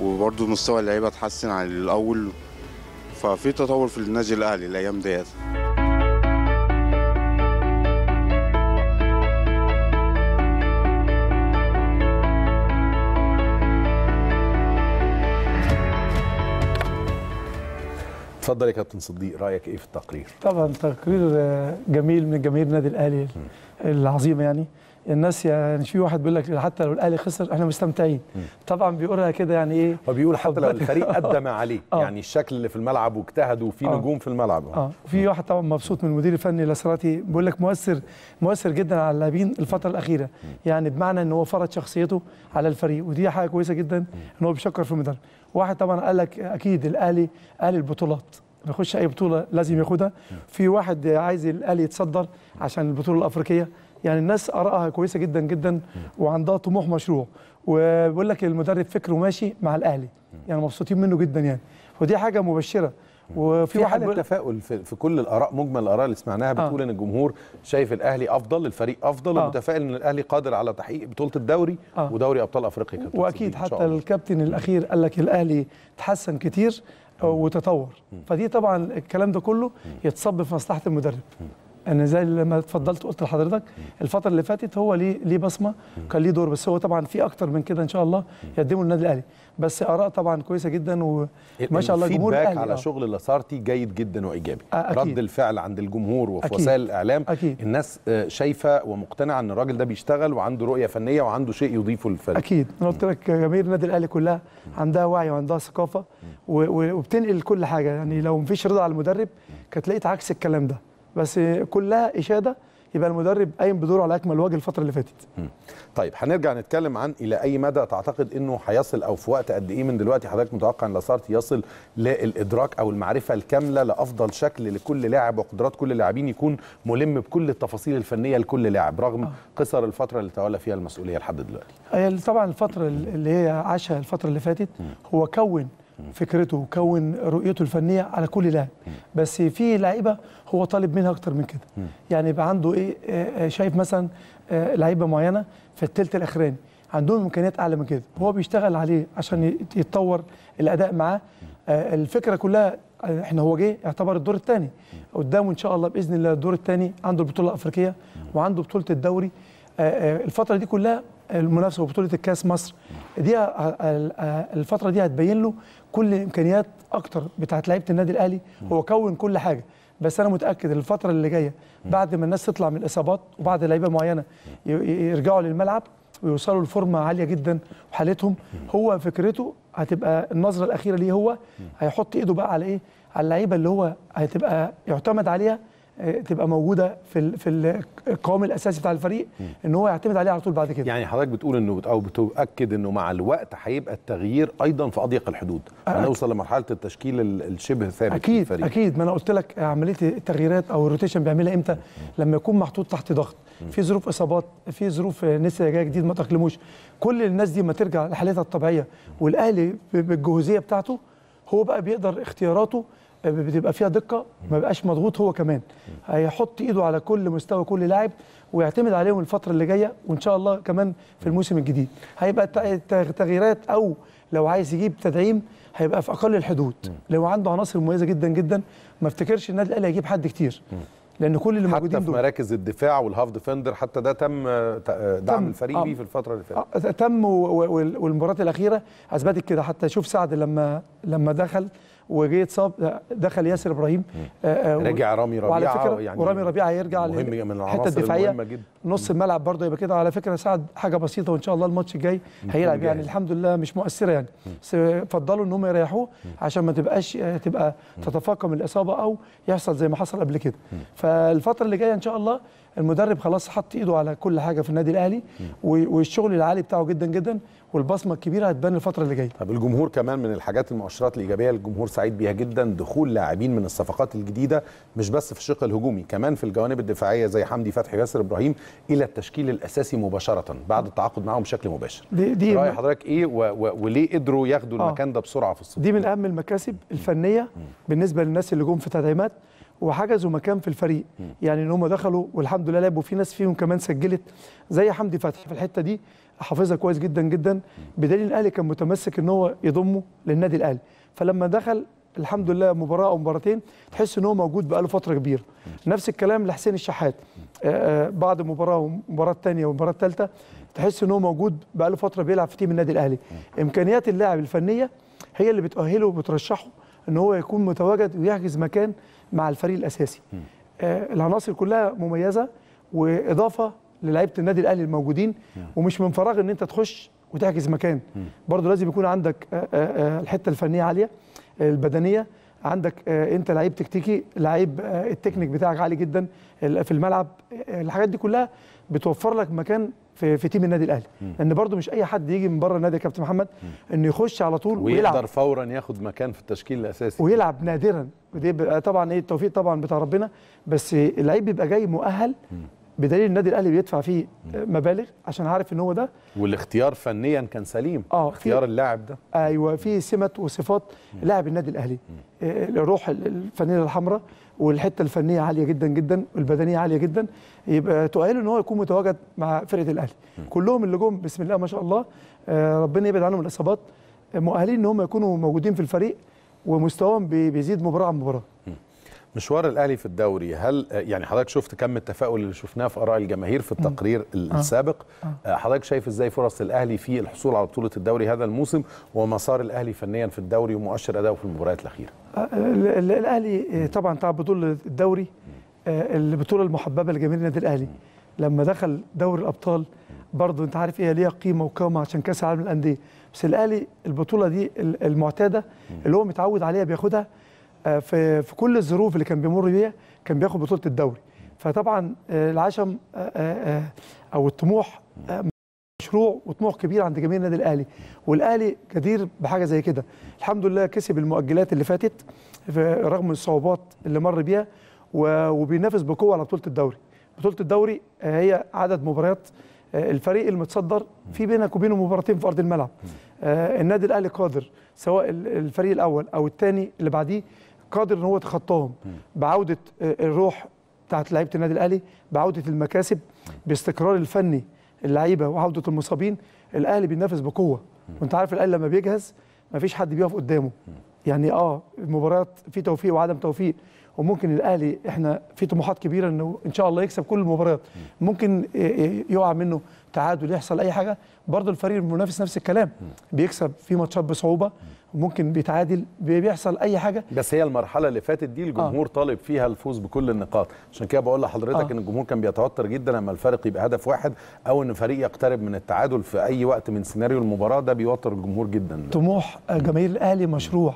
وبرده مستوى اللعيبه اتحسن عن الاول ففي تطور في النادي الاهلي الايام ديت اتفضل يا كابتن صديق رايك ايه في التقرير طبعا تقرير جميل من جماهير النادي الاهلي العظيمه يعني الناس يعني في واحد بيقول لك حتى لو الاهلي خسر احنا مستمتعين طبعا بيقولها كده يعني ايه هو بيقول حتى لو الفريق *laughs* ادى آه. ما عليه آه. يعني الشكل اللي في الملعب واجتهد وفي آه. نجوم في الملعب اه في واحد طبعا مبسوط من المدير الفني لاسراتي بيقول لك مؤثر مؤثر جدا على اللاعبين الفتره الاخيره يعني بمعنى ان هو فرض شخصيته على الفريق ودي حاجه كويسه جدا ان هو بيشكر في المدرب واحد طبعا قال لك اكيد الاهلي اهلي البطولات بيخش اي بطوله لازم ياخدها في واحد عايز الاهلي يتصدر عشان البطوله الافريقيه يعني الناس ارائها كويسه جدا جدا وعندها طموح مشروع وبيقول لك المدرب فكره ماشي مع الاهلي يعني مبسوطين منه جدا يعني ودي حاجه مبشره وفي حاله تفاؤل في, في كل الاراء مجمل الاراء اللي سمعناها آه. بتقول آه. ان الجمهور شايف الاهلي افضل الفريق افضل آه. ومتفائل ان الاهلي قادر على تحقيق بطوله الدوري آه. ودوري ابطال افريقيا واكيد حتى الكابتن الاخير قال لك الاهلي تحسن كتير وتطور فدي طبعا الكلام ده كله يتصب في مصلحه المدرب انا زي لما اتفضلت قلت لحضرتك الفتره اللي فاتت هو ليه ليه بصمه كان ليه دور بس هو طبعا في اكتر من كده ان شاء الله يقدمه النادي الاهلي بس اراء طبعا كويسه جدا وما شاء الله جمهور الاهلي على آه. شغل لاسارتي جيد جدا وايجابي آه، أكيد. رد الفعل عند الجمهور وفي أكيد. وسائل الاعلام أكيد. الناس آه، شايفه ومقتنعه ان الراجل ده بيشتغل وعنده رؤيه فنيه وعنده شيء يضيفه للفريق اكيد انا قلت لك جماهير النادي الاهلي كلها عندها وعي وعندها ثقافه وبتنقل كل حاجه يعني لو مفيش رضا على المدرب كانت لقيت عكس الكلام ده بس كلها اشاده يبقى المدرب قايم بدوره على اكمل وجه الفتره اللي فاتت. طيب هنرجع نتكلم عن الى اي مدى تعتقد انه هيصل او في وقت قد ايه من دلوقتي حضرتك متوقع ان لاسارت يصل للادراك او المعرفه الكامله لافضل شكل لكل لاعب وقدرات كل اللاعبين يكون ملم بكل التفاصيل الفنيه لكل لاعب رغم آه. قصر الفتره اللي تولى فيها المسؤوليه لحد دلوقتي. طبعا الفتره اللي هي عاشها الفتره اللي فاتت هو كون فكرته وكون رؤيته الفنيه على كل لاعب بس في لعيبه هو طالب منها اكتر من كده يعني يبقى عنده ايه آه، آه، شايف مثلا آه، لعيبه معينه في الثلث الاخراني عندهم امكانيات اعلى من كده هو بيشتغل عليه عشان يتطور الاداء معاه الفكره كلها احنا هو جه يعتبر الدور الثاني قدامه ان شاء الله باذن الله الدور الثاني عنده البطوله الافريقيه وعنده بطوله الدوري الفتره دي كلها المنافسه وبطوله الكاس مصر دي الفتره دي هتبين له كل الامكانيات اكتر بتاعت لعيبه النادي الاهلي هو كون كل حاجه بس انا متاكد الفتره اللي جايه بعد ما الناس تطلع من الاصابات وبعد لعيبه معينه يرجعوا للملعب ويوصلوا لفورمه عاليه جدا وحالتهم هو فكرته هتبقى النظره الاخيره ليه هو هيحط ايده بقى على ايه على اللعيبه اللي هو هتبقى يعتمد عليها آه، تبقى موجوده في في القوام الاساسي بتاع الفريق ان هو يعتمد عليه على طول بعد كده يعني حضرتك بتقول انه او بتاكد انه مع الوقت هيبقى التغيير ايضا في اضيق الحدود هنوصل لمرحله التشكيل الشبه ثابت اكيد الفريق. اكيد ما انا قلت لك عمليه التغييرات او الروتيشن بيعملها امتى لما يكون محطوط تحت ضغط في ظروف اصابات في ظروف ناس جايه جديد ما تاقلموش كل الناس دي ما ترجع لحالتها الطبيعيه والاهلي بالجهوزيه بتاعته هو بقى بيقدر اختياراته بتبقى فيها دقه ما بقاش مضغوط هو كمان هيحط ايده على كل مستوى كل لاعب ويعتمد عليهم الفتره اللي جايه وان شاء الله كمان في الموسم الجديد هيبقى تغييرات او لو عايز يجيب تدعيم هيبقى في اقل الحدود لو عنده عناصر مميزه جدا جدا ما افتكرش النادي الاهلي هيجيب حد كتير لان كل اللي موجودين حتى في مراكز الدفاع والهاف ديفندر حتى ده تم دعم تم الفريق آه بيه في الفتره اللي فاتت آه تم والمباراه الاخيره اثبتت كده حتى شوف سعد لما لما دخل وجه اتصاب دخل ياسر ابراهيم آه، آه، رجع رامي ربيعه وعلى فكره يعني ورامي ربيعه هيرجع مهم من الدفاعيه نص الملعب برضه يبقى كده على فكره ساعد حاجه بسيطه وان شاء الله الماتش الجاي هيلعب يعني الحمد لله مش مؤثره يعني بس فضلوا ان هم يريحوه عشان ما تبقاش تبقى تتفاقم الاصابه او يحصل زي ما حصل قبل كده فالفتره اللي جايه ان شاء الله المدرب خلاص حط ايده على كل حاجه في النادي الاهلي والشغل العالي بتاعه جدا جدا والبصمه الكبيره هتبان الفتره اللي جايه طب الجمهور كمان من الحاجات المؤشرات الايجابيه الجمهور سعيد بيها جدا دخول لاعبين من الصفقات الجديده مش بس في الشق الهجومي كمان في الجوانب الدفاعيه زي حمدي فتحي ياسر ابراهيم الى التشكيل الاساسي مباشره بعد التعاقد معاهم بشكل مباشر دي, دي راي حضرتك ايه و و وليه قدروا ياخدوا آه المكان ده بسرعه في الصفقات دي من اهم المكاسب الفنيه مم. بالنسبه للناس اللي جم في تدعيمات وحجزوا مكان في الفريق مم. يعني ان هم دخلوا والحمد لله لعبوا في ناس فيهم كمان سجلت زي حمدي فتحي في الحته دي حافظها كويس جدا جدا بدليل الاهلي كان متمسك ان هو يضمه للنادي الاهلي فلما دخل الحمد لله مباراه او مباراتين تحس ان هو موجود بقاله فتره كبيره نفس الكلام لحسين الشحات آه، آه، بعد مباراه ومباراه ثانيه ومباراه ثالثه تحس ان هو موجود بقاله فتره بيلعب في تيم النادي الاهلي امكانيات اللاعب الفنيه هي اللي بتؤهله وبترشحه ان هو يكون متواجد ويحجز مكان مع الفريق الاساسي آه، العناصر كلها مميزه واضافه للعيبه النادي الاهلي الموجودين ومش من فراغ ان انت تخش وتحجز مكان برضه لازم يكون عندك آه، آه، آه، الحته الفنيه عاليه البدنيه عندك انت لعيب تكتيكي لعيب التكنيك بتاعك عالي جدا في الملعب الحاجات دي كلها بتوفر لك مكان في, في تيم النادي الاهلي لان برضو مش اي حد يجي من بره النادي يا كابتن محمد انه يخش على طول ويلعب ويقدر فورا ياخد مكان في التشكيل الاساسي ويلعب نادرا ودي طبعا ايه التوفيق طبعا بتاع ربنا بس اللعيب بيبقى جاي مؤهل بدليل النادي الاهلي بيدفع فيه مبالغ عشان عارف ان هو ده والاختيار فنيا كان سليم اه اختيار اللاعب ده ايوه في سمه وصفات لاعب النادي الاهلي آه، الروح الفنيه الحمراء والحته الفنيه عاليه جدا جدا والبدنيه عاليه جدا يبقى تؤهله ان هو يكون متواجد مع فرقه الاهلي كلهم اللي جم بسم الله ما شاء الله آه، ربنا يبعد عنهم الاصابات مؤهلين ان هم يكونوا موجودين في الفريق ومستواهم بيزيد مباراه عن مباراه مشوار الاهلي في الدوري هل يعني حضرتك شفت كم التفاؤل اللي شفناه في اراء الجماهير في التقرير آه. السابق آه. آه، حضرتك شايف ازاي فرص الاهلي في الحصول على بطوله الدوري هذا الموسم ومسار الاهلي فنيا في الدوري ومؤشر اداؤه في المباريات الاخيره الاهلي طبعا تعب بطوله الدوري البطوله المحببه لجماهير النادي الاهلي لما دخل دوري الابطال برضه انت عارف ايه ليها قيمه وقامه عشان كاس العالم للانديه بس الاهلي البطوله دي المعتاده اللي هو متعود عليها بياخدها آه، في في كل الظروف اللي كان بيمر بيها كان بياخد بطوله الدوري فطبعا آه، العشم آه، او الطموح مشروع وطموح كبير عند جماهير النادي الاهلي والاهلي جدير بحاجه زي كده الحمد لله كسب المؤجلات اللي فاتت رغم الصعوبات اللي مر بيها وبينافس بقوه على بطوله الدوري بطوله الدوري هي عدد مباريات الفريق المتصدر في بينك وبينه مباراتين في ارض الملعب النادي الاهلي قادر سواء الفريق الاول او الثاني اللي بعديه قادر ان هو يتخطاهم بعوده آه، الروح بتاعت لعيبه النادي الاهلي بعوده المكاسب باستقرار الفني اللعيبه وعوده المصابين الاهلي بينافس بقوه وانت عارف الاهلي لما بيجهز مفيش حد بيقف قدامه يعني اه المباريات في توفيق وعدم توفيق وممكن الاهلي احنا في طموحات كبيره انه ان شاء الله يكسب كل المباريات ممكن إيه، إيه، يقع منه تعادل يحصل اي حاجه برضه الفريق المنافس نفس الكلام بيكسب في ماتشات بصعوبه ممكن بيتعادل بيحصل اي حاجه بس هي المرحله اللي فاتت دي الجمهور آه. طالب فيها الفوز بكل النقاط عشان كده بقول لحضرتك آه. ان الجمهور كان بيتوتر جدا لما الفارق يبقى هدف واحد او ان فريق يقترب من التعادل في اي وقت من سيناريو المباراه ده بيوتر الجمهور جدا طموح آه، جماهير الاهلي مشروع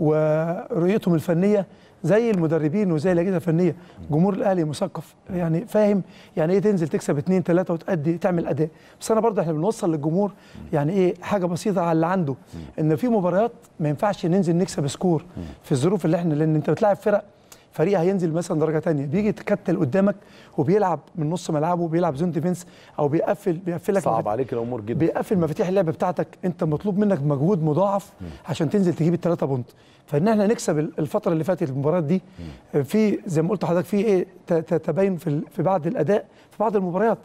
ورؤيتهم الفنيه زي المدربين وزي الاجهزه الفنيه جمهور الاهلي مثقف يعني فاهم يعني ايه تنزل تكسب اثنين ثلاثه وتأدي تعمل اداء بس انا برضه احنا بنوصل للجمهور يعني ايه حاجه بسيطه على اللي عنده ان في مباريات ما ينفعش ننزل نكسب سكور في الظروف اللي احنا لان انت بتلاعب فرق فريق هينزل مثلا درجه ثانيه بيجي يتكتل قدامك وبيلعب من نص ملعبه بيلعب زون ديفنس او بيقفل بيقفلك صعب عليك الامور جدا بيقفل مفاتيح اللعب بتاعتك انت مطلوب منك مجهود مضاعف عشان تنزل تجيب الثلاثه بونت فان احنا نكسب الفتره اللي فاتت المباريات دي في زي ما قلت لحضرتك في ايه تباين في, في بعض الاداء في بعض المباريات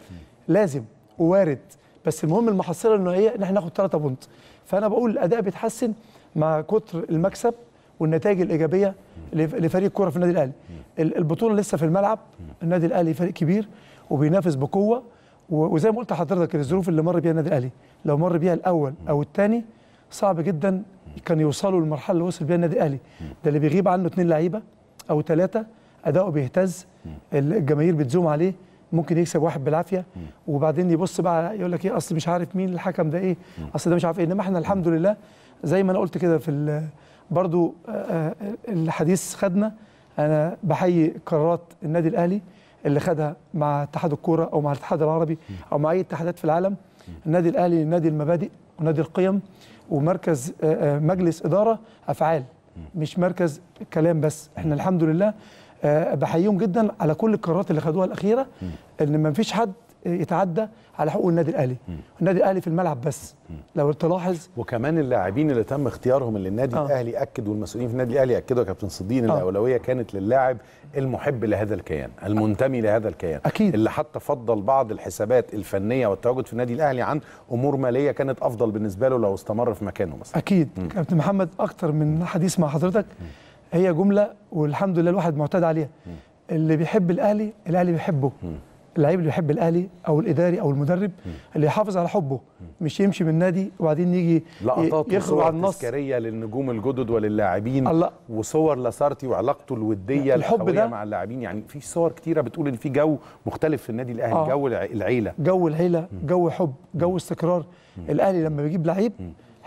لازم ووارد بس المهم المحصله انه ان احنا ناخد ثلاثه بونت فانا بقول الاداء بيتحسن مع كتر المكسب والنتائج الايجابيه لفريق الكوره في النادي الاهلي البطوله لسه في الملعب النادي الاهلي فريق كبير وبينافس بقوه وزي ما قلت لحضرتك الظروف اللي مر بيها النادي الاهلي لو مر بيها الاول او الثاني صعب جدا كان يوصلوا للمرحله اللي وصل بيها النادي الاهلي ده اللي بيغيب عنه اثنين لعيبه او ثلاثه اداؤه بيهتز الجماهير بتزوم عليه ممكن يكسب واحد بالعافيه وبعدين يبص بقى يقول لك ايه اصل مش عارف مين الحكم ده ايه اصل ده مش عارف ايه انما احنا الحمد لله زي ما انا قلت كده في برضو آه، آه، الحديث خدنا انا بحيي قرارات النادي الاهلي اللي خدها مع اتحاد الكوره او مع الاتحاد العربي او مع اي اتحادات في العالم النادي الاهلي نادي المبادئ ونادي القيم ومركز آه، مجلس اداره افعال مش مركز كلام بس احنا الحمد لله بحييهم جدا على كل القرارات اللي خدوها الاخيره ان ما فيش حد يتعدى على حقوق النادي الاهلي النادي الاهلي في الملعب بس لو تلاحظ وكمان اللاعبين اللي تم اختيارهم للنادي آه. الاهلي اكد والمسؤولين في النادي الاهلي اكدوا يا كابتن صديق آه. الاولويه كانت للاعب المحب لهذا الكيان المنتمي لهذا الكيان أكيد. اللي حتى فضل بعض الحسابات الفنيه والتواجد في النادي الاهلي عن امور ماليه كانت افضل بالنسبه له لو استمر في مكانه مثلا اكيد م. كابتن محمد اكتر من حديث مع حضرتك م. هي جمله والحمد لله الواحد معتاد عليها م. اللي بيحب الاهلي الاهلي بيحبه م. اللعيب اللي بيحب الاهلي او الاداري او المدرب اللي يحافظ على حبه مش يمشي من النادي وبعدين يجي يخرج على النص تذكاريه للنجوم الجدد وللاعبين الله. وصور لاسارتي وعلاقته الوديه الحب ده مع اللاعبين يعني في صور كتيره بتقول ان في جو مختلف في النادي الاهلي آه. جو العيله جو العيله جو حب جو استقرار الاهلي لما بيجيب لعيب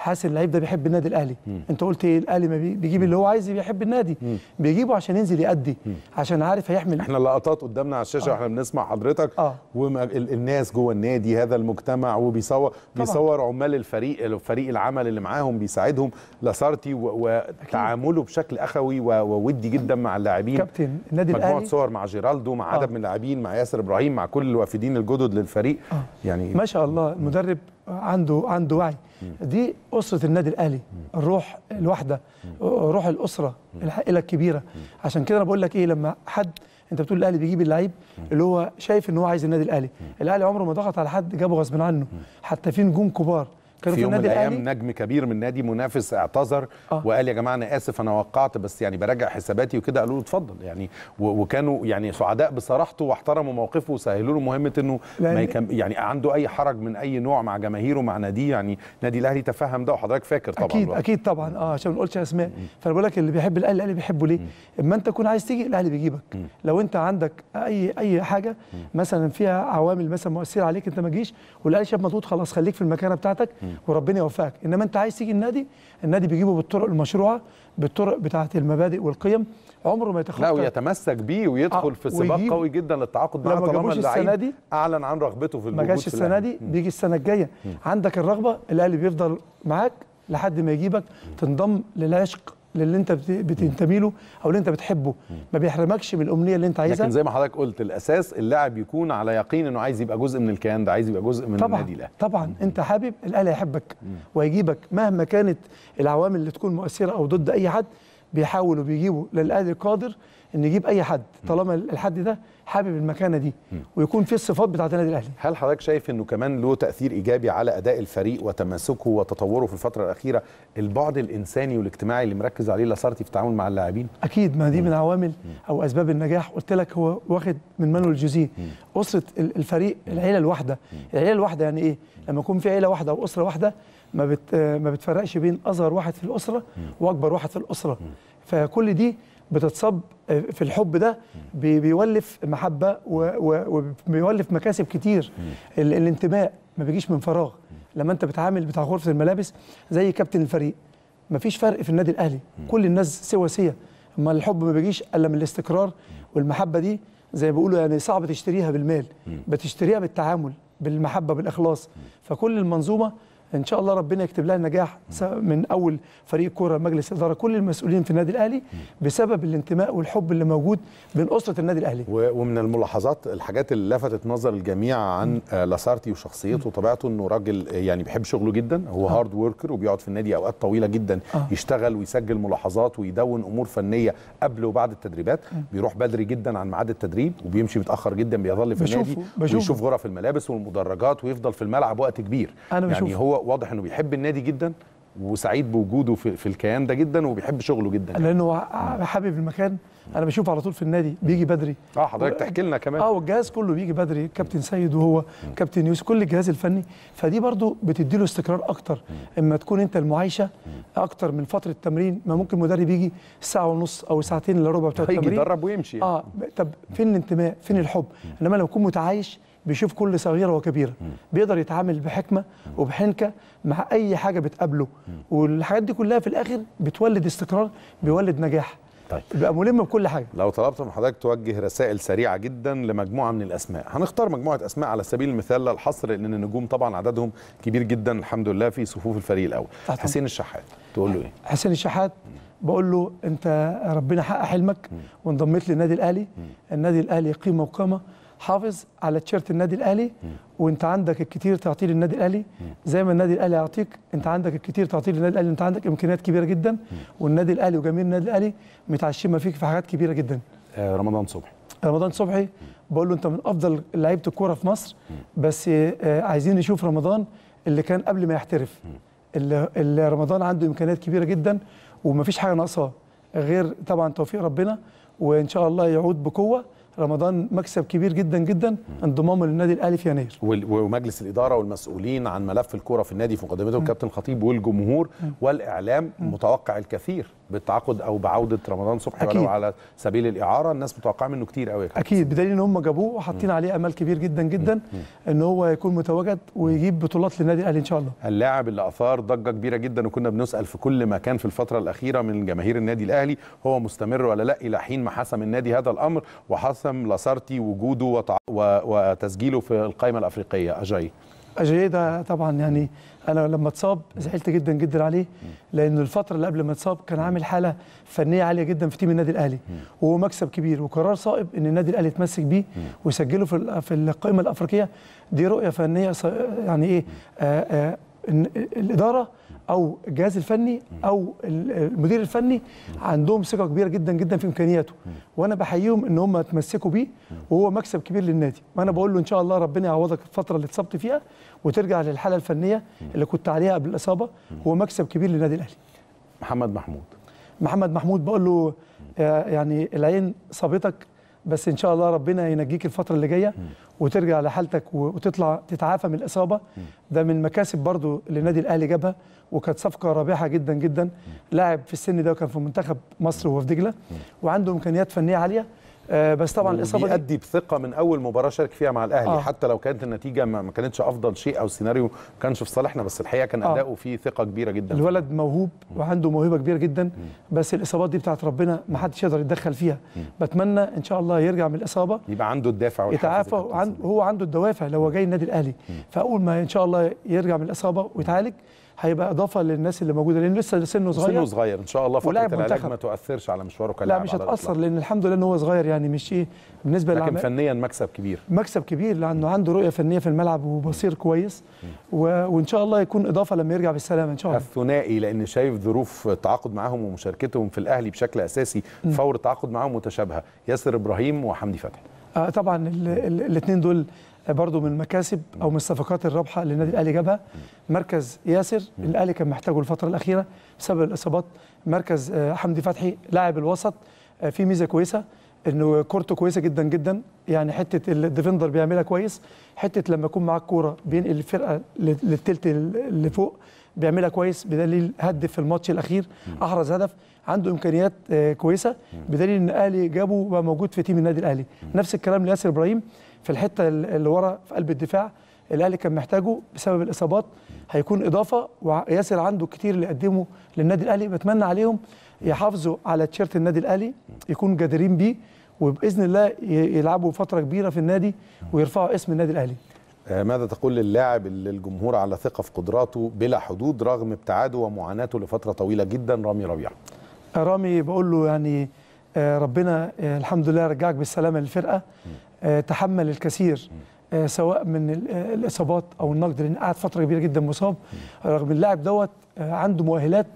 حاسس اللعيب ده بيحب النادي الاهلي مم. انت قلت ايه الاهلي ما بيجيب اللي هو عايزه بيحب النادي مم. بيجيبه عشان ينزل يأدي مم. عشان عارف هيحمل احنا لقطات قدامنا على الشاشه آه. واحنا بنسمع حضرتك آه. والناس جوه النادي هذا المجتمع وبيصور طبعا. بيصور عمال الفريق فريق العمل اللي معاهم بيساعدهم لاسارتي وتعامله بشكل اخوي وودي جدا مع اللاعبين كابتن النادي الاهلي مجموعه صور مع جيرالدو مع آه. عدد من اللاعبين مع ياسر ابراهيم مع كل الوافدين الجدد للفريق آه. يعني ما شاء الله المدرب عنده عنده وعي دي اسره النادي الاهلي الروح الواحده روح الاسره العائله الكبيره عشان كده انا بقول لك ايه لما حد انت بتقول الاهلي بيجيب اللعيب اللي هو شايف ان هو عايز النادي الاهلي الاهلي عمره ما ضغط على حد جابه غصب عنه حتى في نجوم كبار كانوا في يوم من الايام نجم كبير من نادي منافس اعتذر آه. وقال يا جماعه انا اسف انا وقعت بس يعني براجع حساباتي وكده قالوا له اتفضل يعني وكانوا يعني سعداء بصراحته واحترموا موقفه وسهلوا له مهمه انه ما يكم يعني عنده اي حرج من اي نوع مع جماهيره مع ناديه يعني نادي الاهلي تفهم ده وحضرتك فاكر طبعا اكيد الوقت. اكيد طبعا اه عشان ما نقولش اسماء فانا بقول لك اللي بيحب الاهلي الاهلي بيحبه ليه؟ اما انت تكون عايز تيجي الاهلي بيجيبك م. لو انت عندك اي اي حاجه مثلا فيها عوامل مثلا مؤثره عليك انت ما تجيش والاهلي شاف مضغوط خلاص خليك في المكانه بتاعتك م. وربنا يوفقك انما انت عايز تيجي النادي النادي بيجيبه بالطرق المشروعه بالطرق بتاعه المبادئ والقيم عمره ما يتخطى لا ويتمسك بيه ويدخل آه في سباق قوي جدا للتعاقد معاه طالما اللعيب اعلن عن رغبته في الموجود ما جاش السنه دي بيجي السنه الجايه عندك الرغبه الاهلي بيفضل معاك لحد ما يجيبك تنضم للعشق للي انت بتنتمي له او اللي انت بتحبه ما بيحرمكش من الامنيه اللي انت عايزها لكن زي ما حضرتك قلت الاساس اللاعب يكون على يقين انه عايز يبقى جزء من الكيان ده عايز يبقى جزء من طبعًا النادي الاهلي طبعا طبعا انت حابب الاهلي هيحبك وهيجيبك مهما كانت العوامل اللي تكون مؤثره او ضد اي حد بيحاولوا بيجيبوا للاهلي قادر انه يجيب اي حد طالما الحد ده حابب المكانه دي ويكون في الصفات بتاعت النادي الاهلي هل حضرتك شايف انه كمان له تاثير ايجابي على اداء الفريق وتماسكه وتطوره في الفتره الاخيره البعد الانساني والاجتماعي اللي مركز عليه لاسارتي في التعامل مع اللاعبين اكيد ما دي من عوامل او اسباب النجاح قلت لك هو واخد من مانويل جوزيه اسره الفريق العيله الواحده العيله الواحده يعني ايه لما يكون في عيله واحده واسره واحده ما بت ما بتفرقش بين اصغر واحد في الاسره واكبر واحد في الاسره فكل دي بتتصب آه، في الحب ده بيولف محبه وبيولف مكاسب كتير الانتماء ما بيجيش من فراغ لما انت بتعامل بتاع غرفه الملابس زي كابتن الفريق ما فيش فرق في النادي الاهلي كل الناس سوا اما الحب ما بيجيش الا من الاستقرار والمحبه دي زي ما بيقولوا يعني صعب تشتريها بالمال بتشتريها بالتعامل بالمحبه بالاخلاص فكل المنظومه ان شاء الله ربنا يكتب لها النجاح من اول فريق كوره مجلس اداره كل المسؤولين في النادي الاهلي بسبب الانتماء والحب اللي موجود بين اسره النادي الاهلي ومن الملاحظات الحاجات اللي لفتت نظر الجميع عن لاسارتي آه، وشخصيته وطبيعته انه راجل آه، يعني بيحب شغله جدا هو آه. هارد وركر وبيقعد في النادي اوقات طويله جدا آه. يشتغل ويسجل ملاحظات ويدون امور فنيه قبل وبعد التدريبات آه. بيروح بدري جدا عن ميعاد التدريب وبيمشي متاخر جدا بيظل في بشوفه. النادي بشوفه. ويشوف غرف الملابس والمدرجات ويفضل في الملعب وقت كبير أنا يعني بشوفه. هو واضح انه بيحب النادي جدا وسعيد بوجوده في, في الكيان ده جدا وبيحب شغله جدا يعني. لانه حابب المكان انا بشوفه على طول في النادي بيجي بدري اه حضرتك و... تحكي لنا كمان اه والجهاز كله بيجي بدري كابتن سيد وهو كابتن يوسف كل الجهاز الفني فدي برضو بتدي له استقرار اكتر اما تكون انت المعايشه اكتر من فتره التمرين ما ممكن مدرب يجي ساعه ونص او ساعتين الا ربع بتوع التمرين يجي يدرب ويمشي يعني. اه طب فين الانتماء فين الحب انما لو اكون متعايش بيشوف كل صغيره وكبيره بيقدر يتعامل بحكمه وبحنكه مع اي حاجه بتقابله والحاجات دي كلها في الاخر بتولد استقرار بيولد نجاح طيب يبقى ملم بكل حاجه لو طلبت من حضرتك توجه رسائل سريعه جدا لمجموعه من الاسماء هنختار مجموعه اسماء على سبيل المثال للحصر لان النجوم طبعا عددهم كبير جدا الحمد لله في صفوف الفريق الاول طيب. حسين الشحات تقول له ايه حسين الشحات بقول له انت ربنا حقق حلمك وانضميت للنادي الاهلي النادي الاهلي قيمه وقامه حافظ على تيشيرت النادي الاهلي وانت عندك الكتير تعطيه للنادي الاهلي زي ما النادي الاهلي يعطيك انت عندك الكتير تعطيه للنادي الاهلي انت عندك امكانيات كبيره جدا والنادي الاهلي وجميع النادي الاهلي متعشمه فيك في حاجات كبيره جدا آه، رمضان صبحي رمضان صبحي بقول له انت من افضل لعيبه الكوره في مصر بس آه، عايزين نشوف رمضان اللي كان قبل ما يحترف اللي, اللي رمضان عنده امكانيات كبيره جدا ومفيش حاجه ناقصاه غير طبعا توفيق ربنا وان شاء الله يعود بقوه رمضان مكسب كبير جدا جدا انضمامه للنادي الاهلي في يناير ومجلس الاداره والمسؤولين عن ملف الكوره في النادي في مقدمته الكابتن الخطيب والجمهور والاعلام متوقع الكثير بالتعاقد او بعوده رمضان صبحي أكيد. ولو على سبيل الاعاره الناس متوقعه منه كتير قوي اكيد بدليل ان هم جابوه وحاطين عليه امل كبير جدا جدا ان هو يكون متواجد ويجيب بطولات للنادي الاهلي ان شاء الله اللاعب اللي اثار ضجه كبيره جدا وكنا بنسال في كل مكان في الفتره الاخيره من جماهير النادي الاهلي هو مستمر ولا لا الى حين ما حسم النادي هذا الامر وحسم لاسارتي وجوده وتع... وتسجيله في القائمه الافريقيه اجاي اجاي ده طبعا يعني انا لما اتصاب زعلت جدا جدا عليه لان الفتره اللي قبل ما اتصاب كان عامل حاله فنيه عاليه جدا في تيم النادي الاهلي وهو مكسب كبير وقرار صائب ان النادي الاهلي يتمسك بيه ويسجله في في القائمه الافريقيه دي رؤيه فنيه يعني ايه آآ آه، آآ آه، الاداره او الجهاز الفني او المدير الفني عندهم ثقه كبيره جدا جدا في امكانياته وانا بحييهم ان هم اتمسكوا بيه وهو مكسب كبير للنادي وانا بقول له ان شاء الله ربنا يعوضك الفتره اللي اتصبت فيها وترجع للحاله الفنيه اللي كنت عليها قبل الاصابه هو مكسب كبير للنادي الاهلي محمد محمود محمد محمود بقول له آه، يعني العين صابتك بس ان شاء الله ربنا ينجيك الفتره اللي جايه وترجع لحالتك وتطلع تتعافى من الاصابه ده من مكاسب برضو اللي النادي الاهلي جابها وكانت صفقه رابحه جدا جدا لاعب في السن ده وكان في منتخب مصر وهو في دجله وعنده امكانيات فنيه عاليه آه، بس طبعا الاصابه دي بثقه من اول مباراه شارك فيها مع الاهلي آه. حتى لو كانت النتيجه ما كانتش افضل شيء او السيناريو ما كانش في صالحنا بس الحقيقه كان آه. اداؤه فيه ثقه كبيره جدا الولد موهوب وعنده موهبه كبيره جدا بس الاصابات دي بتاعت ربنا ما حدش يقدر يتدخل فيها بتمنى ان شاء الله يرجع من الاصابه يبقى عنده الدافع يتعافى عن هو عنده الدوافع لو جاي النادي الاهلي فاول ما ان شاء الله يرجع من الاصابه ويتعالج هيبقى اضافه للناس اللي موجوده لان لسه سنه صغير سنه صغير ان شاء الله فتره العلاج ما تاثرش على مشواره كلاعب لا مش هتاثر لان الحمد لله ان هو صغير يعني مش ايه بالنسبه لكن فنيا مكسب كبير مكسب كبير لانه عنده رؤيه فنيه في الملعب وبصير كويس و... وان شاء الله يكون اضافه لما يرجع بالسلامه ان شاء الله الثنائي لان شايف ظروف التعاقد معاهم ومشاركتهم في الاهلي بشكل اساسي م. فور التعاقد معاهم متشابهه ياسر ابراهيم وحمدي فتحي آه طبعا الاثنين دول برضو من المكاسب او من الصفقات الرابحه اللي النادي الاهلي جابها مركز ياسر الاهلي كان محتاجه الفتره الاخيره بسبب الاصابات مركز آه، حمدي فتحي لاعب الوسط آه، في ميزه كويسه انه كورته كويسه جدا جدا يعني حته الديفندر بيعملها كويس حته لما يكون معاك كوره بينقل الفرقه للثلث اللي فوق بيعملها كويس بدليل هدف في الماتش الاخير احرز هدف عنده امكانيات آه، كويسه بدليل ان الاهلي جابه وموجود في تيم النادي الاهلي نفس الكلام لياسر ابراهيم في الحته اللي ورا في قلب الدفاع الاهلي كان محتاجه بسبب الاصابات هيكون اضافه وياسر عنده كتير اللي قدمه للنادي الاهلي بتمنى عليهم يحافظوا على تيشيرت النادي الاهلي يكونوا جادرين بيه وباذن الله يلعبوا فتره كبيره في النادي ويرفعوا اسم النادي الاهلي آه، ماذا تقول للاعب اللي الجمهور على ثقه في قدراته بلا حدود رغم ابتعاده ومعاناته لفتره طويله جدا رامي ربيعه رامي بقول له يعني آه، ربنا آه، الحمد لله رجعك بالسلامه للفرقه آه، تحمل الكثير آه، سواء من آه، الاصابات او النقد لان قعد فتره كبيره جدا مصاب رغم اللاعب دوت عنده مؤهلات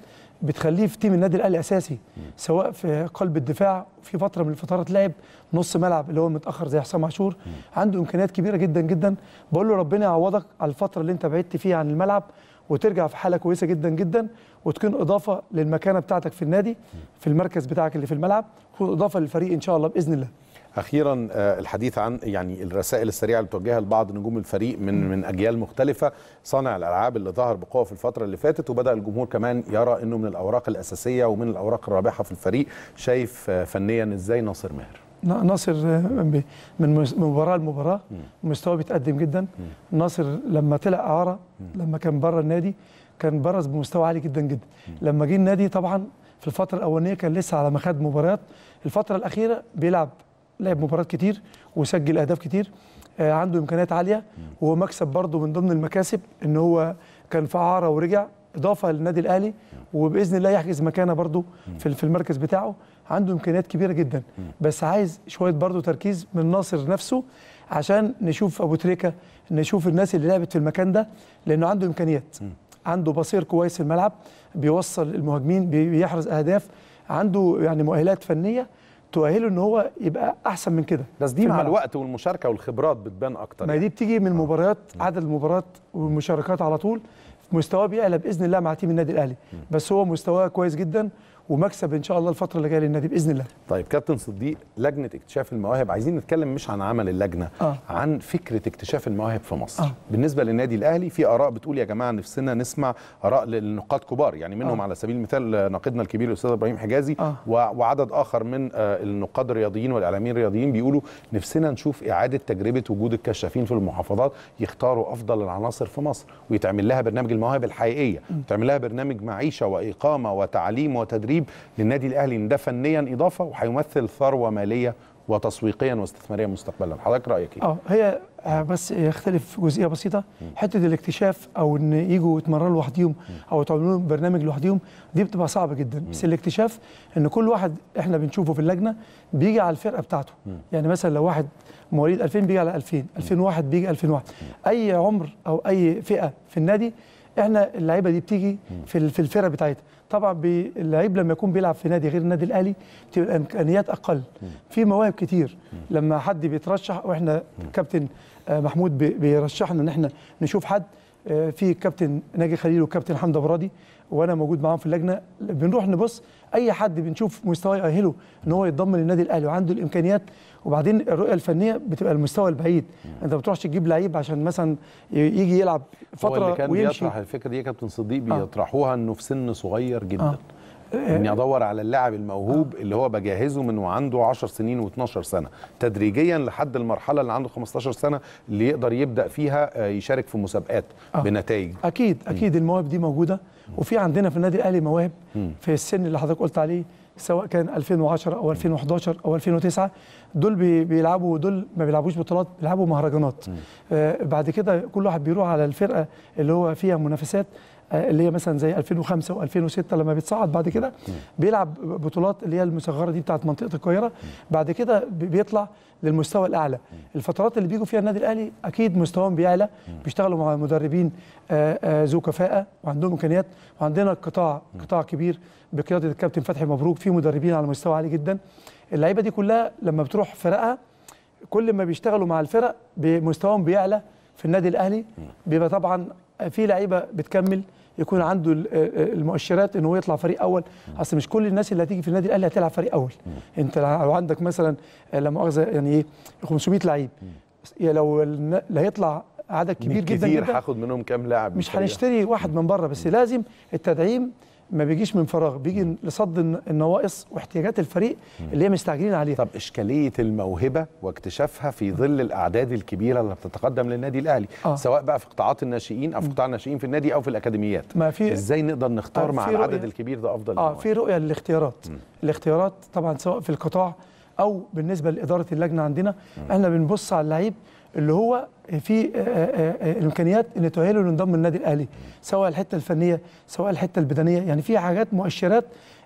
بتخليه في تيم النادي الاهلي اساسي سواء في قلب الدفاع في فتره من الفترات لعب نص ملعب اللي هو متاخر زي حسام عاشور عنده امكانيات كبيره جدا جدا بقول له ربنا يعوضك على الفتره اللي انت بعدت فيها عن الملعب وترجع في حاله كويسه جدا جدا وتكون اضافه للمكانه بتاعتك في النادي في المركز بتاعك اللي في الملعب وتكون اضافه للفريق ان شاء الله باذن الله اخيرا آه، الحديث عن يعني الرسائل السريعه اللي بتوجهها لبعض نجوم الفريق من من اجيال مختلفه صانع الالعاب اللي ظهر بقوه في الفتره اللي فاتت وبدا الجمهور كمان يرى انه من الاوراق الاساسيه ومن الاوراق الرابحه في الفريق شايف آه، فنيا ازاي ناصر ماهر ناصر آه، من مباراه لمباراه مستواه بيتقدم جدا ناصر لما طلع اعاره لما كان بره النادي كان برز بمستوى عالي جدا جدا لما جه النادي طبعا في الفتره الاولانيه كان لسه على مخاد مباريات الفتره الاخيره بيلعب لعب مباريات كتير وسجل اهداف كتير آه، عنده امكانيات عاليه وهو مكسب برضه من ضمن المكاسب ان هو كان في اعاره ورجع اضافه للنادي الاهلي وباذن الله يحجز مكانه برضه في المركز بتاعه عنده امكانيات كبيره جدا بس عايز شويه برضه تركيز من ناصر نفسه عشان نشوف ابو تريكه نشوف الناس اللي لعبت في المكان ده لانه عنده امكانيات عنده بصير كويس في الملعب بيوصل المهاجمين بيحرز اهداف عنده يعني مؤهلات فنيه تؤهله ان هو يبقى احسن من كده بس دي مع الوقت والمشاركه والخبرات بتبان اكتر ما يعني. دي بتيجي من آه. مباريات عدد المباريات والمشاركات على طول مستواه بيعلى باذن الله مع تيم النادي الاهلي بس هو مستواه كويس جدا ومكسب ان شاء الله الفتره اللي جايه للنادي باذن الله طيب كابتن صديق لجنه اكتشاف المواهب عايزين نتكلم مش عن عمل اللجنه آه. عن فكره اكتشاف المواهب في مصر آه. بالنسبه للنادي الاهلي في اراء بتقول يا جماعه نفسنا نسمع اراء للنقاد كبار يعني منهم آه. على سبيل المثال ناقدنا الكبير الاستاذ ابراهيم حجازي آه. وعدد اخر من آه، النقاد الرياضيين والاعلاميين الرياضيين بيقولوا نفسنا نشوف اعاده تجربه وجود الكشافين في المحافظات يختاروا افضل العناصر في مصر ويتعمل لها برنامج المواهب الحقيقيه تعمل لها برنامج معيشه واقامه وتعليم وتدريب تدريب للنادي الاهلي ده فنيا اضافه وهيمثل ثروه ماليه وتسويقيا واستثماريا مستقبلا حضرتك رايك ايه اه هي آه، بس يختلف جزئيه بسيطه حته الاكتشاف او ان يجوا يتمرنوا لوحديهم او تعملوا لهم برنامج لوحديهم دي بتبقى صعبه جدا بس الاكتشاف ان كل واحد احنا بنشوفه في اللجنه بيجي على الفرقه بتاعته يعني مثلا لو واحد مواليد 2000 بيجي على 2000 2001 بيجي 2001 اي عمر او اي فئه في النادي احنا اللعيبه دي بتيجي في الفرقه بتاعتها طبعا اللعيب لما يكون بيلعب في نادي غير النادي الاهلي بتبقى الامكانيات اقل في مواهب كتير لما حد بيترشح واحنا كابتن آه، محمود بيرشحنا ان احنا نشوف حد آه، في كابتن ناجي خليل وكابتن حمده برادي وانا موجود معاهم في اللجنه بنروح نبص اي حد بنشوف مستواه يؤهله ان هو يتضم للنادي الاهلي وعنده الامكانيات وبعدين الرؤيه الفنيه بتبقى المستوى البعيد انت ما بتروحش تجيب لعيب عشان مثلا يجي يلعب فتره هو اللي كان ويمشي. بيطرح الفكره دي كابتن صديق آه. بيطرحوها انه في سن صغير جدا آه. اني ادور على اللاعب الموهوب اللي هو بجهزه من وعنده 10 سنين و12 سنه تدريجيا لحد المرحله اللي عنده 15 سنه اللي يقدر يبدا فيها آه، يشارك في مسابقات آه. بنتائج اكيد اكيد المواهب دي موجوده وفي عندنا في النادي الاهلي مواهب في السن اللي حضرتك قلت عليه سواء كان 2010 او 2011 او 2009 دول بيلعبوا دول ما بيلعبوش بطولات بيلعبوا مهرجانات آه بعد كده كل واحد بيروح على الفرقه اللي هو فيها منافسات آه، اللي هي مثلا زي 2005 و2006 لما بيتصعد بعد كده بيلعب بطولات اللي هي المصغره دي بتاعت منطقه القاهره بعد كده بيطلع للمستوى الاعلى الفترات اللي بيجوا فيها النادي الاهلي اكيد مستواهم بيعلى بيشتغلوا مع مدربين آه، آه، ذو كفاءه وعندهم امكانيات وعندنا قطاع قطاع كبير بقياده الكابتن فتحي مبروك في مدربين على مستوى عالي جدا اللعيبه دي كلها لما بتروح فرقها كل ما بيشتغلوا مع الفرق مستواهم بيعلى في النادي الاهلي بيبقى طبعا في لعيبه بتكمل يكون عنده آه، آه، المؤشرات انه يطلع فريق اول اصل مش كل الناس اللي هتيجي في النادي الاهلي هتلعب فريق اول م. انت لو عندك مثلا آه، لا مؤاخذه يعني ايه 500 لعيب لو اللي هيطلع عدد كبير جدا كتير هاخد منهم كام لاعب مش هنشتري واحد من بره بس لازم التدعيم ما بيجيش من فراغ بيجي لصد النواقص واحتياجات الفريق اللي هي مستعجلين عليها طب اشكاليه الموهبه واكتشافها في ظل الاعداد الكبيره اللي بتتقدم للنادي الاهلي آه. سواء بقى في قطاعات الناشئين او في قطاع الناشئين في النادي او في الاكاديميات ما في ازاي نقدر نختار آه مع رؤية. العدد الكبير ده افضل اه في رؤيه للاختيارات الاختيارات طبعا سواء في القطاع او بالنسبه لاداره اللجنه عندنا م. احنا بنبص على اللعيب اللي هو في آه، آه، آه، امكانيات ان تؤهله ينضم للنادي الاهلي سواء الحته الفنيه سواء الحته البدنيه يعني في حاجات مؤشرات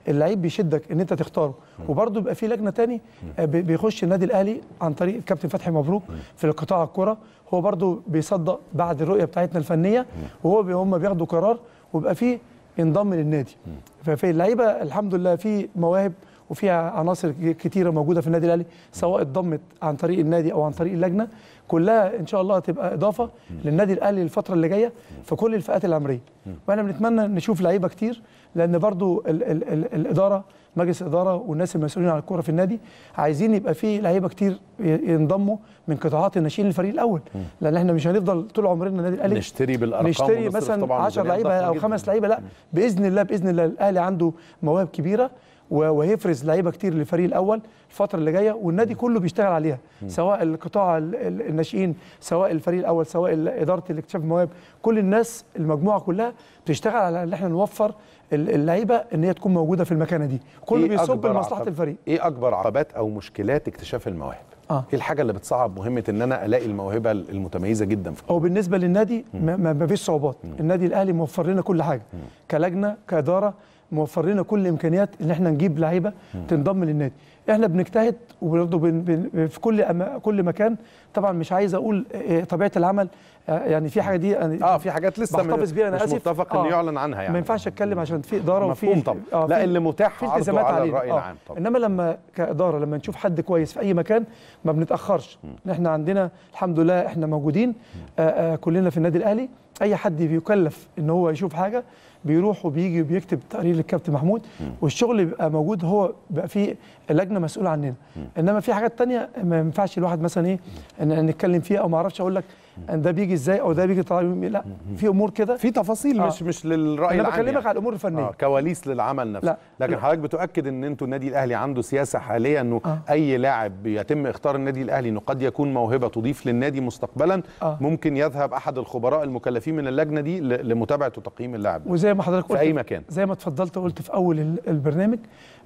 اللعيب بيشدك ان انت تختاره وبرده بيبقى في لجنه تاني بيخش النادي الاهلي عن طريق الكابتن فتحي مبروك في القطاع الكره هو برده بيصدق بعد الرؤيه بتاعتنا الفنيه وهو هم بياخدوا قرار ويبقى في انضم للنادي ففي اللعيبه الحمد لله في مواهب وفيها عناصر كتيره موجوده في النادي الاهلي سواء اتضمت عن طريق النادي او عن طريق اللجنه كلها ان شاء الله هتبقى اضافه للنادي الاهلي الفتره اللي جايه في كل الفئات العمريه واحنا بنتمنى نشوف لعيبه كتير لان برضو الـ الـ الـ الاداره مجلس الاداره والناس المسؤولين عن الكوره في النادي عايزين يبقى في لعيبه كتير ينضموا من قطاعات الناشئين للفريق الاول لان احنا مش هنفضل طول عمرنا النادي الاهلي نشتري بالارقام نشتري مثلا 10 لعيبه او خمس لعيبه لا باذن الله باذن الله الاهلي عنده مواهب كبيره وهيفرز لعيبه كتير للفريق الاول الفتره اللي جايه والنادي كله بيشتغل عليها سواء القطاع الناشئين سواء الفريق الاول سواء اداره الاكتشاف المواهب كل الناس المجموعه كلها بتشتغل على ان احنا نوفر اللعيبه ان هي تكون موجوده في المكانه دي كله إيه بيصب لمصلحه الفريق ايه اكبر عقبات او مشكلات اكتشاف المواهب آه. ايه الحاجه اللي بتصعب مهمه ان انا الاقي الموهبه المتميزه جدا في هو بالنسبه للنادي ما فيش صعوبات النادي الاهلي موفر لنا كل حاجه كلجنه كاداره موفر لنا كل الامكانيات ان احنا نجيب لعيبه تنضم للنادي احنا بنجتهد وبرضه بن بن في كل أما كل مكان طبعا مش عايز اقول آه، آه، طبيعه العمل آه، يعني في حاجه دي أنا اه في حاجات لسه بحتفظ بيها انا مش اسف متفق آه ان يعلن عنها يعني ما ينفعش اتكلم عشان في اداره وفي طبعا آه لا اللي متاح في التزامات على الراي آه العام طبعا انما لما كاداره لما نشوف حد كويس في اي مكان ما بنتاخرش احنا عندنا الحمد لله احنا موجودين آه آه كلنا في النادي الاهلي اي حد بيكلف ان هو يشوف حاجه بيروح وبيجي وبيكتب تقرير للكابتن محمود والشغل بيبقى موجود هو بيبقى فيه لجنه مسؤوله عننا انما في حاجات ثانيه ما ينفعش الواحد مثلا ايه نتكلم فيها او ما اعرفش اقول لك ده بيجي ازاي او ده بيجي طالع لا في امور كده في تفاصيل آه. مش مش للراي انا بكلمك يعني. على الامور الفنيه آه. كواليس للعمل نفسه لا. لكن حضرتك بتؤكد ان انتوا النادي الاهلي عنده سياسه حاليا انه آه. اي لاعب يتم اختار النادي الاهلي انه قد يكون موهبه تضيف للنادي مستقبلا آه. ممكن يذهب احد الخبراء المكلفين من اللجنه دي لمتابعه وتقييم اللاعب وزي ما حضرتك قلت في اي مكان زي ما اتفضلت وقلت في اول البرنامج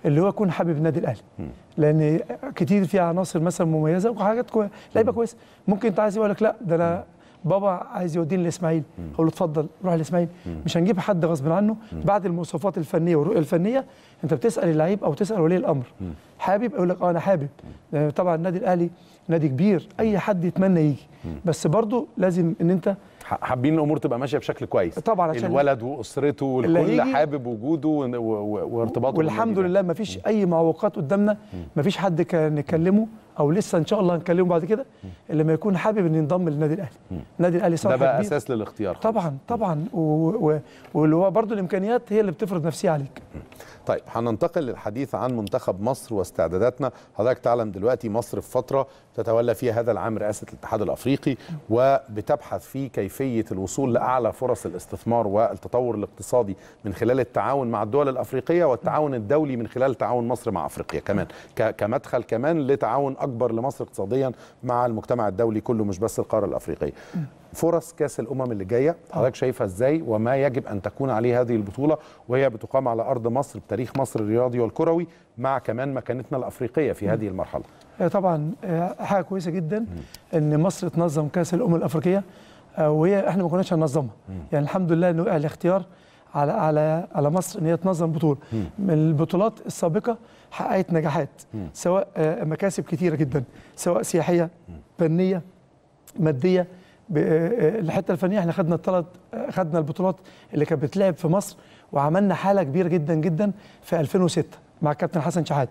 اللي هو يكون حابب النادي الاهلي لان كتير في عناصر مثلا مميزه وحاجات كوي... لعيبه كويسه ممكن انت عايز يقول لك لا ده انا بابا عايز يوديني الاسماعيلي اقول له اتفضل روح الاسماعيلي مش هنجيب حد غصب عنه بعد المواصفات الفنيه والرؤيه الفنيه انت بتسال اللعيب او تسال ولي الامر حابب يقول لك اه انا حابب طبعا النادي الاهلي نادي كبير اي حد يتمنى يجي بس برضه لازم ان انت حابين الامور تبقى ماشيه بشكل كويس طبعا عشان الولد واسرته والكل حابب وجوده وارتباطه والحمد لله ما فيش اي معوقات قدامنا ما فيش حد نكلمه او لسه ان شاء الله هنكلمه بعد كده اللي ما يكون حابب انه ينضم للنادي الاهلي النادي الاهلي صح ده بقى كبير. اساس للاختيار طبعا طبعا واللي هو برضه الامكانيات هي اللي بتفرض نفسها عليك طيب هننتقل للحديث عن منتخب مصر واستعداداتنا حضرتك تعلم دلوقتي مصر في فتره تتولى فيها هذا العام رئاسه الاتحاد الافريقي وبتبحث في كيفيه الوصول لاعلى فرص الاستثمار والتطور الاقتصادي من خلال التعاون مع الدول الافريقيه والتعاون الدولي من خلال تعاون مصر مع افريقيا كمان كمدخل كمان لتعاون اكبر لمصر اقتصاديا مع المجتمع الدولي كله مش بس القاره الافريقيه فرص كاس الامم اللي جايه حضرتك شايفها ازاي وما يجب ان تكون عليه هذه البطوله وهي بتقام على ارض مصر بتاريخ مصر الرياضي والكروي مع كمان مكانتنا الافريقيه في هذه المرحله آه، طبعا آه، حاجه كويسه جدا ان مصر تنظم كاس الامم الافريقيه آه، وهي احنا ما كناش هننظمها يعني الحمد لله انه الاختيار على على على مصر ان هي تنظم بطوله من البطولات السابقه حققت نجاحات سواء آه، مكاسب كتيره جدا سواء سياحيه فنيه ماديه آه، آه، الحته الفنيه احنا خدنا الثلاث خدنا البطولات اللي كانت بتلعب في مصر وعملنا حاله كبيره جدا جدا في 2006 مع كابتن حسن شحات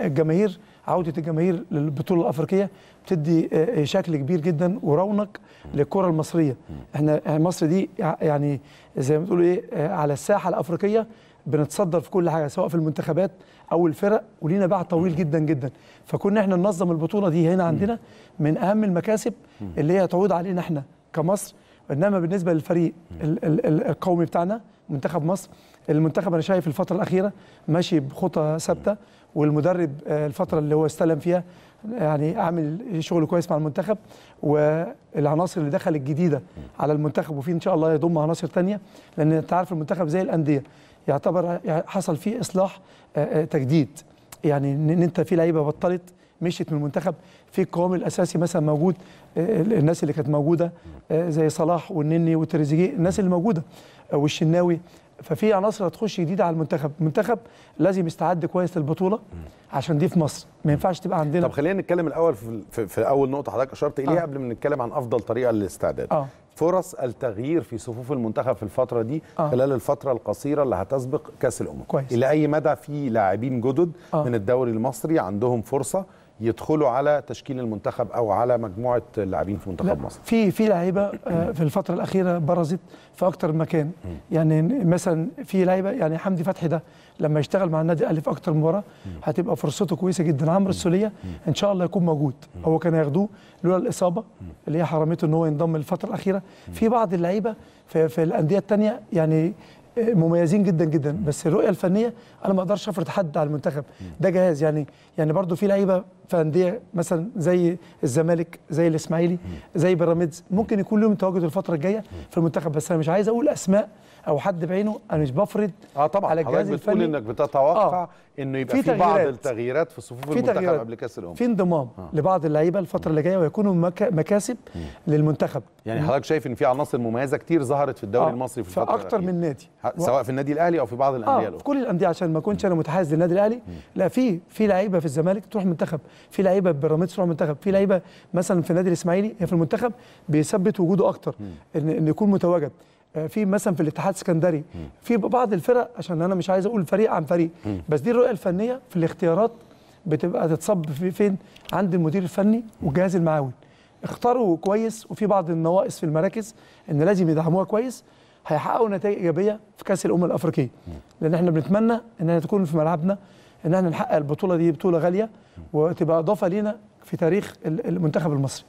الجماهير عوده الجماهير للبطوله الافريقيه بتدي شكل كبير جدا ورونق للكره المصريه احنا مصر دي يعني زي ما بتقولوا ايه على الساحه الافريقيه بنتصدر في كل حاجه سواء في المنتخبات او الفرق ولينا باع طويل جدا جدا فكنا احنا ننظم البطوله دي هنا عندنا من اهم المكاسب اللي هي تعود علينا احنا كمصر انما بالنسبه للفريق القومي بتاعنا منتخب مصر المنتخب انا شايف الفتره الاخيره ماشي بخطى ثابته والمدرب آه، الفتره اللي هو استلم فيها يعني عامل شغل كويس مع المنتخب والعناصر اللي دخلت جديده على المنتخب وفي ان شاء الله يضم عناصر ثانيه لان انت عارف المنتخب زي الانديه يعتبر حصل فيه اصلاح تجديد يعني ان انت في لعيبه بطلت مشيت من المنتخب في القوام الاساسي مثلا موجود الناس اللي كانت موجوده زي صلاح والنني وتريزيجيه الناس اللي موجوده والشناوي ففي عناصر هتخش جديده على المنتخب، المنتخب لازم يستعد كويس للبطوله عشان دي في مصر، ما ينفعش تبقى عندنا طب خلينا نتكلم الاول في, في, في اول نقطه حضرتك اشرت اليها آه. قبل ما نتكلم عن افضل طريقه للاستعداد. آه. فرص التغيير في صفوف المنتخب في الفتره دي آه. خلال الفتره القصيره اللي هتسبق كاس الامم كويس. الى اي مدى في لاعبين جدد آه. من الدوري المصري عندهم فرصه يدخلوا على تشكيل المنتخب او على مجموعه اللاعبين في منتخب مصر في في لعيبه آه، في الفتره الاخيره برزت في اكتر من مكان يعني مثلا في لعيبه يعني حمدي فتحي ده لما يشتغل مع النادي الاهلي في اكتر من مباراه هتبقى فرصته كويسه جدا عمرو السوليه ان شاء الله يكون موجود هو كان ياخدوه لولا الاصابه اللي هي حرمته ان هو ينضم الفتره الاخيره في بعض اللعيبه في الانديه الثانيه يعني مميزين جدا جدا بس الرؤيه الفنيه انا ما اقدرش افرض حد على المنتخب ده جهاز يعني يعني برضو في لعيبه في انديه مثلا زي الزمالك زي الاسماعيلي زي بيراميدز ممكن يكون لهم تواجد الفتره الجايه في المنتخب بس انا مش عايز اقول اسماء او حد بعينه انا مش بفرض اه طبعا على الجهاز بتقول انك بتتوقع آه انه يبقى في, في بعض التغييرات في صفوف المنتخب قبل كاس الامم في انضمام آه. لبعض اللعيبه الفتره اللي جايه ويكونوا مكاسب مم. للمنتخب يعني حضرتك شايف ان في عناصر مميزه كتير ظهرت في الدوري آه. المصري في الفتره اكتر من نادي سواء في النادي الاهلي او في بعض الانديه آه. في كل الانديه عشان ما اكونش انا متحيز للنادي الاهلي لا في في لعيبه في الزمالك تروح منتخب في لعيبه بيراميدز تروح منتخب في لعيبه مثلا في النادي الاسماعيلي في المنتخب بيثبت وجوده اكتر ان يكون متواجد آه، في مثلا في الاتحاد السكندري في بعض الفرق عشان انا مش عايز اقول فريق عن فريق بس دي الرؤيه الفنيه في الاختيارات بتبقى تتصب في فين عند المدير الفني والجهاز المعاون اختاروا كويس وفي بعض النواقص في المراكز ان لازم يدعموها كويس هيحققوا نتائج ايجابيه في كاس الامم الافريقيه لان احنا بنتمنى انها تكون في ملعبنا ان احنا نحقق البطوله دي بطوله غاليه وتبقى اضافه لينا في تاريخ المنتخب المصري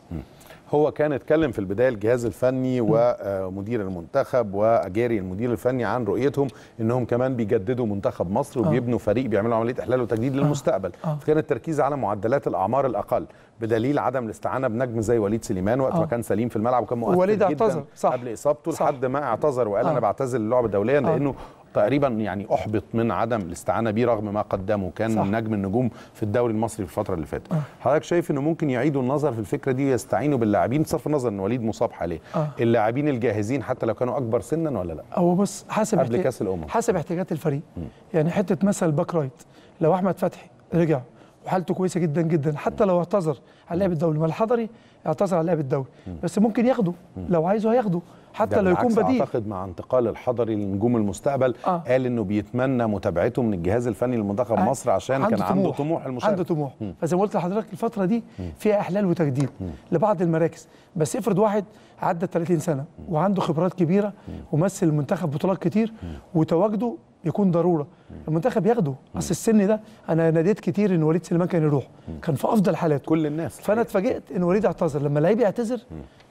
هو كان اتكلم في البدايه الجهاز الفني ومدير المنتخب واجاري المدير الفني عن رؤيتهم انهم كمان بيجددوا منتخب مصر آه. وبيبنوا فريق بيعملوا عمليه احلال وتجديد آه. للمستقبل آه. فكان التركيز على معدلات الاعمار الاقل بدليل عدم الاستعانه بنجم زي وليد سليمان وقت ما كان سليم في الملعب وكان مؤثر وليد جدا صح. قبل اصابته لحد ما اعتذر وقال أوه. انا بعتزل اللعبه دوليا لانه تقريبا يعني احبط من عدم الاستعانه بيه رغم ما قدمه كان صح. نجم النجوم في الدوري المصري في الفتره اللي فاتت آه. حضرتك شايف انه ممكن يعيدوا النظر في الفكره دي ويستعينوا باللاعبين بصرف النظر ان وليد مصاب حاليا آه. اللاعبين الجاهزين حتى لو كانوا اكبر سنا ولا لا هو بص حسب قبل كاس الامم حسب احتياجات الفريق م. يعني حته مثل باك رايت لو احمد فتحي رجع وحالته كويسه جدا جدا حتى لو اعتذر على لعب الدوري ما الحضري اعتذر على لعب الدوري بس ممكن ياخده لو عايزه هياخده حتى لو يكون بديل اعتقد مع انتقال الحضري لنجوم المستقبل آه. قال انه بيتمنى متابعته من الجهاز الفني لمنتخب آه. مصر عشان عنده كان طموح. عنده طموح المشاركه عنده طموح فزي ما قلت لحضرتك الفتره دي فيها احلال وتجديد م. لبعض المراكز بس افرض واحد عدى 30 سنه م. وعنده خبرات كبيره م. ومثل المنتخب بطولات كتير وتواجده يكون ضروره المنتخب ياخده اصل السن ده انا ناديت كتير ان وليد سليمان كان يروح كان في افضل حالاته كل الناس فانا اتفاجئت ان وليد اعتذر لما لعيب يعتذر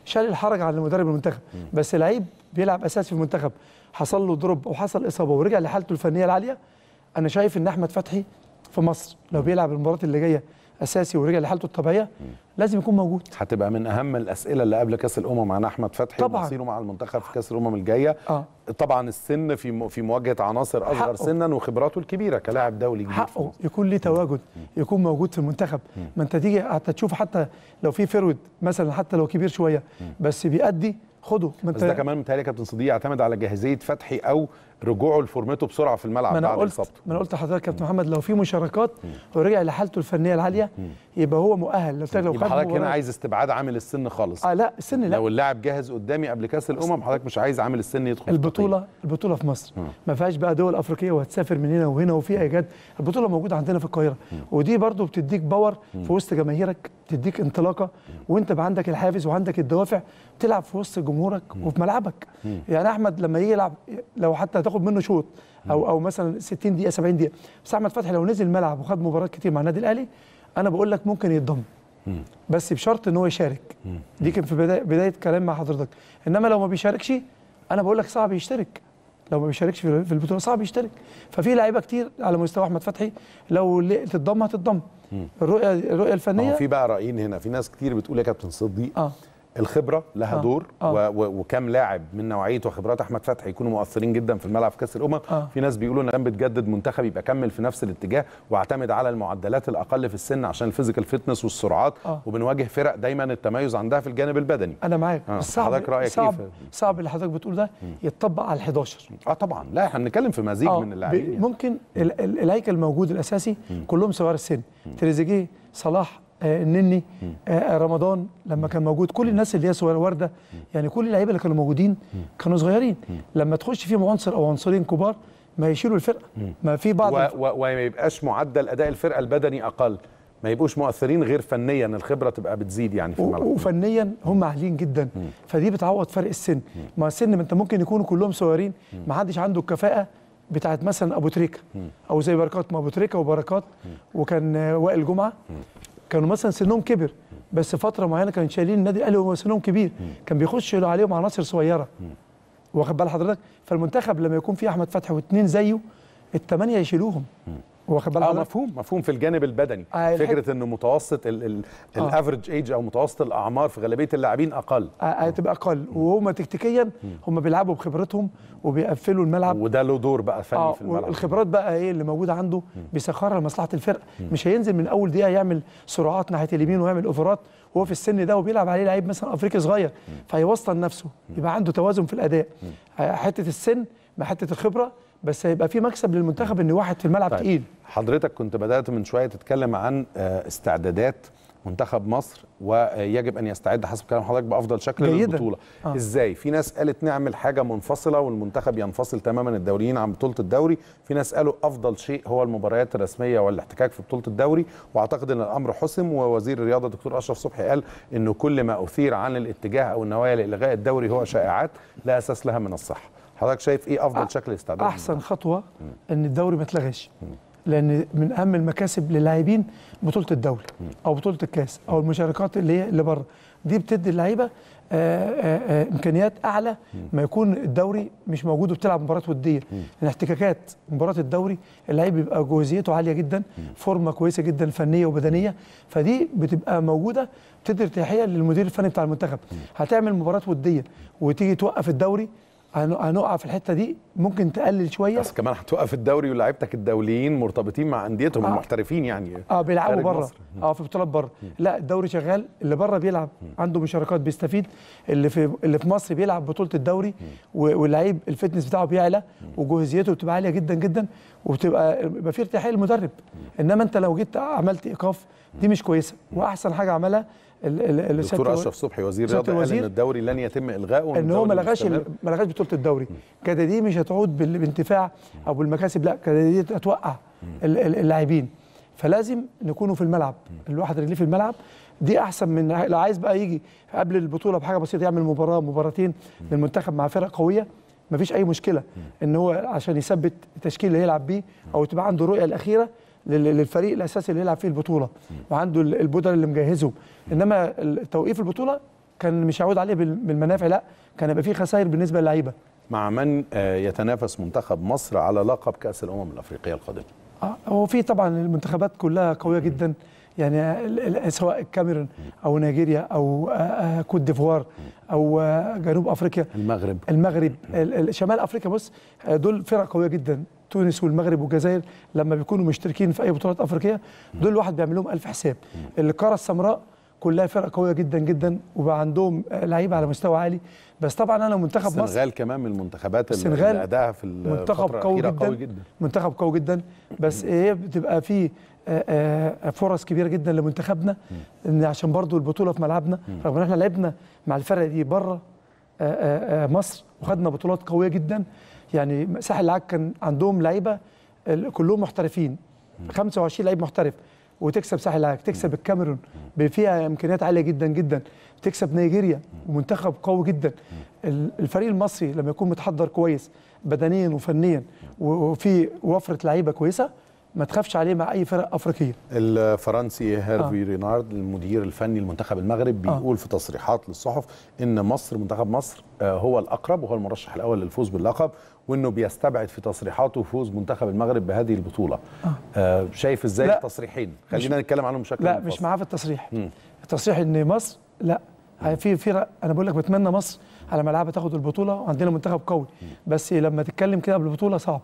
شال الحرج عن المدرب المنتخب بس لعيب بيلعب اساسي في المنتخب حصل له ضرب او حصل اصابه ورجع لحالته الفنيه العاليه انا شايف ان احمد فتحي في مصر لو بيلعب المباراه اللي جايه اساسي ورجع لحالته الطبيعيه لازم يكون موجود هتبقى من اهم الاسئله اللي قبل كاس الامم عن احمد فتحي طبعا مع المنتخب في كاس الامم الجايه آه. طبعا السن في في مواجهه عناصر اصغر سنا وخبراته الكبيره كلاعب دولي جديد حقه يكون ليه تواجد يكون موجود في المنتخب ما انت تيجي حتى تشوف حتى لو في فرود مثلا حتى لو كبير شويه بس بيأدي خده بس ده كمان متهيألي كابتن صديق يعتمد على جاهزيه فتحي او رجوعه لفورمته بسرعه في الملعب ما أنا بعد قلت ما انا قلت لحضرتك كابتن محمد لو في مشاركات ورجع لحالته الفنيه العاليه يبقى هو مؤهل لو لو يبقى حضرتك هنا عايز استبعاد عامل السن خالص اه لا السن لا لو اللاعب جاهز قدامي قبل كاس الامم حضرتك مش عايز عامل السن يدخل البطوله في البطوله في مصر ما فيهاش بقى دول افريقيه وهتسافر من هنا وهنا وفي ايجاد البطوله موجوده عندنا في القاهره ودي برضو بتديك باور في وسط جماهيرك بتديك انطلاقه وانت بقى عندك الحافز وعندك الدوافع تلعب في وسط جمهورك وفي ملعبك يعني احمد لما يجي يلعب لو حتى هتاخد منه شوط او او مثلا 60 دقيقه 70 دقيقه بس احمد فتحي لو نزل الملعب وخد مباريات كتير مع النادي الاهلي انا بقول لك ممكن يتضم بس بشرط ان هو يشارك دي كان في بدايه, بداية كلام مع حضرتك انما لو ما بيشاركش انا بقول لك صعب يشترك لو ما بيشاركش في البطوله صعب يشترك ففي لعيبه كتير على مستوى احمد فتحي لو تتضم هتتضم الرؤيه الرؤيه الفنيه في بقى رايين هنا في ناس كتير بتقول يا كابتن صديق آه. الخبره لها آه. دور آه. و... وكم لاعب من نوعيه وخبرات احمد فتحي يكونوا مؤثرين جدا في الملعب في كاس الامم آه. في ناس بيقولوا ان كان بتجدد منتخب يبقى كمل في نفس الاتجاه واعتمد على المعدلات الاقل في السن عشان الفيزيكال فيتنس والسرعات آه. وبنواجه فرق دايما التميز عندها في الجانب البدني انا معاك آه. بس صعب حضرتك رايك إيه صعب, كيف؟ صعب اللي حضرتك بتقول ده يتطبق على ال11 اه طبعا لا احنا بنتكلم في مزيج آه. من اللاعبين يعني. ممكن الهيكل الموجود الاساسي كلهم صغار السن تريزيجيه صلاح آه، النني آه، آه، رمضان لما كان موجود كل الناس اللي هي صغيره ورده يعني كل اللعيبه اللي كانوا موجودين كانوا صغيرين لما تخش فيهم عنصر او عنصرين كبار ما يشيلوا الفرقه ما في بعض وما يبقاش معدل اداء الفرقه البدني اقل ما يبقوش مؤثرين غير فنيا الخبره تبقى بتزيد يعني في الملعب وفنيا هم عاليين جدا فدي بتعوض فرق السن ما السن ما انت ممكن يكونوا كلهم صغيرين ما حدش عنده الكفاءه بتاعت مثلا ابو تريكه او زي بركات ما ابو تريكه وبركات وكان وائل جمعه كانوا مثلا سنهم كبر بس فتره معينه كانوا شايلين النادي الاهلي وهو سنهم كبير مم. كان بيخش عليهم عناصر صغيره واخد بال حضرتك فالمنتخب لما يكون فيه احمد فتحي واثنين زيه الثمانيه يشيلوهم واخد بالك اه مفهوم مفهوم في الجانب البدني آه فكره ان متوسط آه. الافرج ايج او متوسط الاعمار في غالبيه اللاعبين اقل هتبقى آه, آه، اقل وهما تكتيكيا هم بيلعبوا بخبرتهم وبيقفلوا الملعب وده له دور بقى فني آه في الملعب الخبرات بقى ايه اللي موجوده عنده بيسخرها لمصلحه الفرقه مش هينزل من اول دقيقه يعمل سرعات ناحيه اليمين ويعمل اوفرات وهو في السن ده وبيلعب عليه لعيب مثلا افريقي صغير فيوصل نفسه يبقى عنده توازن في الاداء آه، حته السن مع حته الخبره بس هيبقى في مكسب للمنتخب ان واحد في الملعب طيب. تقيل حضرتك كنت بدات من شويه تتكلم عن آه، استعدادات منتخب مصر ويجب ان يستعد حسب كلام حضرتك بافضل شكل جيداً. للبطوله آه. ازاي في ناس قالت نعمل حاجه منفصله والمنتخب ينفصل تماما الدوريين عن بطوله الدوري في ناس قالوا افضل شيء هو المباريات الرسميه والاحتكاك في بطوله الدوري واعتقد ان الامر حسم ووزير الرياضه دكتور اشرف صبحي قال انه كل ما اثير عن الاتجاه او النوايا لالغاء الدوري هو شائعات لا اساس لها من الصحه حضرتك شايف ايه افضل آه. شكل استعداد احسن خطوه ان الدوري ما اتلغاش لان من اهم المكاسب للاعبين بطوله الدوري او بطوله الكاس او المشاركات اللي هي اللي بره دي بتدي اللعيبه آه، آه، آه، امكانيات اعلى ما يكون الدوري مش موجود وبتلعب مباراه وديه لان احتكاكات مباراه الدوري اللعيب بيبقى جوزيته عاليه جدا فورمه كويسه جدا فنيه وبدنيه فدي بتبقى موجوده بتدي ارتياحيه للمدير الفني بتاع المنتخب هتعمل مباراه وديه وتيجي توقف الدوري هنقع في الحته دي ممكن تقلل شويه بس كمان هتوقف الدوري ولاعيبتك الدوليين مرتبطين مع انديتهم آه. المحترفين يعني اه بيلعبوا بره اه في بطولات بره لا الدوري شغال اللي بره بيلعب م. عنده مشاركات بيستفيد اللي في اللي في مصر بيلعب بطوله الدوري واللعيب الفتنس بتاعه بيعلى وجهزيته بتبقى عاليه جدا جدا وبتبقى يبقى في ارتياحيه للمدرب انما انت لو جيت عملت ايقاف دي مش كويسه واحسن حاجه عملها الدكتور اشرف صبحي وزير الرياضه قال ان الدوري لن يتم الغائه ان هو ما لغاش ما لغاش بطوله الدوري كده دي مش هتعود بالانتفاع او بالمكاسب لا كده دي هتوقع اللاعبين فلازم نكونوا في الملعب الواحد رجليه في الملعب دي احسن من لو عايز بقى يجي قبل البطوله بحاجه بسيطه يعمل مباراه مباراتين للمنتخب مع فرق قويه مفيش اي مشكله ان هو عشان يثبت التشكيل اللي هيلعب بيه او تبقى عنده الرؤيه الاخيره للفريق الاساسي اللي يلعب فيه البطوله وعنده البودر اللي مجهزه انما توقيف البطوله كان مش عود عليه بالمنافع لا كان يبقى فيه خسائر بالنسبه للعيبه مع من آه، يتنافس منتخب مصر على لقب كاس الامم الافريقيه القادمه اه هو في طبعا المنتخبات كلها قويه جدا يعني سواء الكاميرون او نيجيريا او آه، آه، كوت ديفوار او جنوب افريقيا المغرب المغرب شمال افريقيا بص دول فرق قويه جدا تونس والمغرب والجزائر لما بيكونوا مشتركين في اي بطولات افريقيه دول الواحد بيعمل لهم الف حساب القاره السمراء كلها فرق قويه جدا جدا وبقى عندهم لعيبه على مستوى عالي بس طبعا انا منتخب مصر السنغال كمان من المنتخبات اللي اداها في منتخب قوي جدا, قوي جدا منتخب قوي جدا بس هي بتبقى فيه آه، آه، فرص كبيره جدا لمنتخبنا ان عشان برضو البطوله في ملعبنا رغم ان احنا لعبنا مع الفرق دي بره آه، مصر وخدنا بطولات قويه جدا يعني ساحل العاج كان عندهم لعيبه كلهم محترفين 25 لعيب محترف وتكسب ساحل العاج تكسب الكاميرون فيها امكانيات عاليه جدا جدا تكسب نيجيريا ومنتخب قوي جدا الفريق المصري لما يكون متحضر كويس بدنيا وفنيا وفي وفره لعيبه كويسه ما تخافش عليه مع اي فرق افريقيه الفرنسي هيرفي آه. رينارد المدير الفني لمنتخب المغرب آه. بيقول آه. في تصريحات للصحف ان مصر منتخب مصر آه، هو الاقرب وهو المرشح الاول للفوز باللقب وانه بيستبعد في تصريحاته فوز منتخب المغرب بهذه البطوله آه. آه شايف ازاي التصريحين خلينا نتكلم عنهم بشكل لا مش معاه في التصريح التصريح ان مصر لا في في انا بقول لك بتمنى مصر على ملعبها تاخد البطوله وعندنا منتخب قوي بس لما تتكلم كده قبل البطوله صعب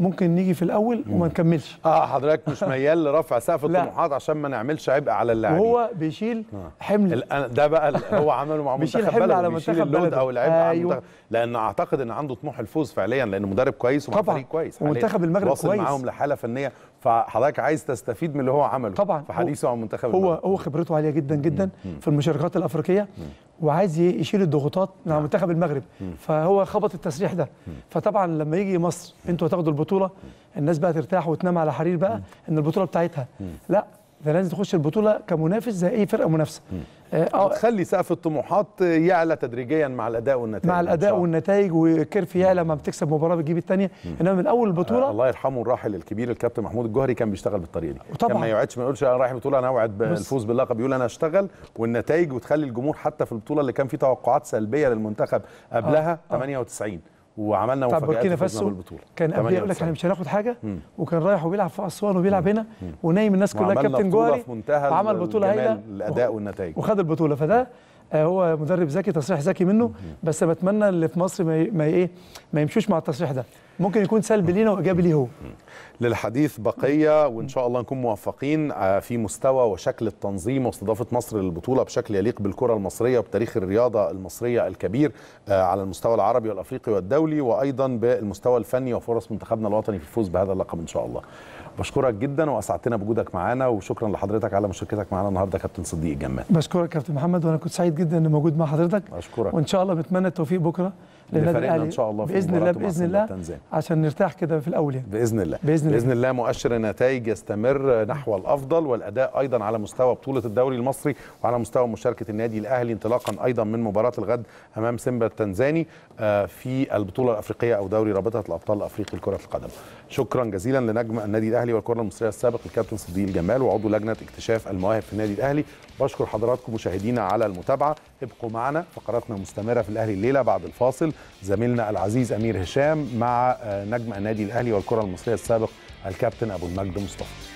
ممكن نيجي في الاول وما نكملش اه حضرتك مش ميال لرفع سقف الطموحات عشان ما نعملش عبء على اللاعبين هو بيشيل آه. حمل ده بقى هو عمله مع *laughs* منتخب حمل على بيشيل اللود او العبء أيوه. على منتخب لان اعتقد ان عنده طموح الفوز فعليا لان مدرب كويس ومدرب فريق كويس ومنتخب المغرب كويس واصل معاهم لحاله فنيه فحضرتك عايز تستفيد من اللي هو عمله طبعا في حديثه عن منتخب هو المغرب. هو خبرته عاليه جدا جدا مم. في المشاركات الافريقيه مم. وعايز يشيل الضغوطات مع نعم. منتخب المغرب مم. فهو خبط التسريح ده فطبعا لما يجي مصر انتوا هتاخدوا البطوله الناس بقى ترتاح وتنام على حرير بقى ان البطوله بتاعتها لا ده لازم تخش البطوله كمنافس زي اي فرقه منافسه آه, آه، تخلي سقف الطموحات يعلى تدريجيا مع الاداء والنتائج مع الاداء والنتائج والكيرف يعلى لما بتكسب مباراه بتجيب الثانيه انما من اول البطوله آه الله يرحمه الراحل الكبير الكابتن محمود الجوهري كان بيشتغل بالطريقه دي وطبعا كان ما يقعدش ما يقولش انا رايح بطوله انا اوعد بالفوز باللقب يقول انا اشتغل والنتائج وتخلي الجمهور حتى في البطوله اللي كان فيه توقعات سلبيه للمنتخب قبلها آه. 98 آه. وعملنا مفاجات بوركينا فاسو كان قبل يقول لك احنا مش هناخد حاجه مم. وكان رايح وبيلعب في اسوان وبيلعب هنا ونايم الناس كلها كابتن جوهري عمل بطوله هايله الاداء والنتائج وخد البطوله فده آه، هو مدرب ذكي تصريح ذكي منه مم. بس بتمنى اللي في مصر ما ايه ما يمشوش مع التصريح ده ممكن يكون سلبي لينا وايجابي ليه هو للحديث بقيه وان شاء الله نكون موفقين آه، في مستوى وشكل التنظيم واستضافه مصر للبطوله بشكل يليق بالكره المصريه وبتاريخ الرياضه المصريه الكبير آه، على المستوى العربي والافريقي والدولي وايضا بالمستوى الفني وفرص منتخبنا الوطني في الفوز بهذا اللقب ان شاء الله. بشكرك جدا واسعدتنا بوجودك معانا وشكرا لحضرتك على مشاركتك معانا النهارده كابتن صديق الجمال. بشكرك كابتن محمد وانا كنت سعيد جدا اني موجود مع حضرتك. بشكرك. وان شاء الله بتمنى التوفيق بكره للنادي الاهلي ان شاء الله في باذن الله باذن الله عشان نرتاح كده في الاول يعني باذن الله باذن, بإذن الله. الله مؤشر النتائج يستمر نحو الافضل والاداء ايضا على مستوى بطوله الدوري المصري وعلى مستوى مشاركه النادي الاهلي انطلاقا ايضا من مباراه الغد امام سيمبا التنزاني آه، في البطوله الافريقيه او دوري رابطه الابطال الافريقي لكره القدم شكرا جزيلا لنجم النادي الاهلي والكره المصريه السابق الكابتن صديق الجمال وعضو لجنه اكتشاف المواهب في النادي الاهلي بشكر حضراتكم مشاهدينا على المتابعه ابقوا معنا فقراتنا مستمره في الاهلي الليله بعد الفاصل زميلنا العزيز امير هشام مع آه، نجم النادي الاهلي والكره المصريه السابق الكابتن ابو المجد مصطفى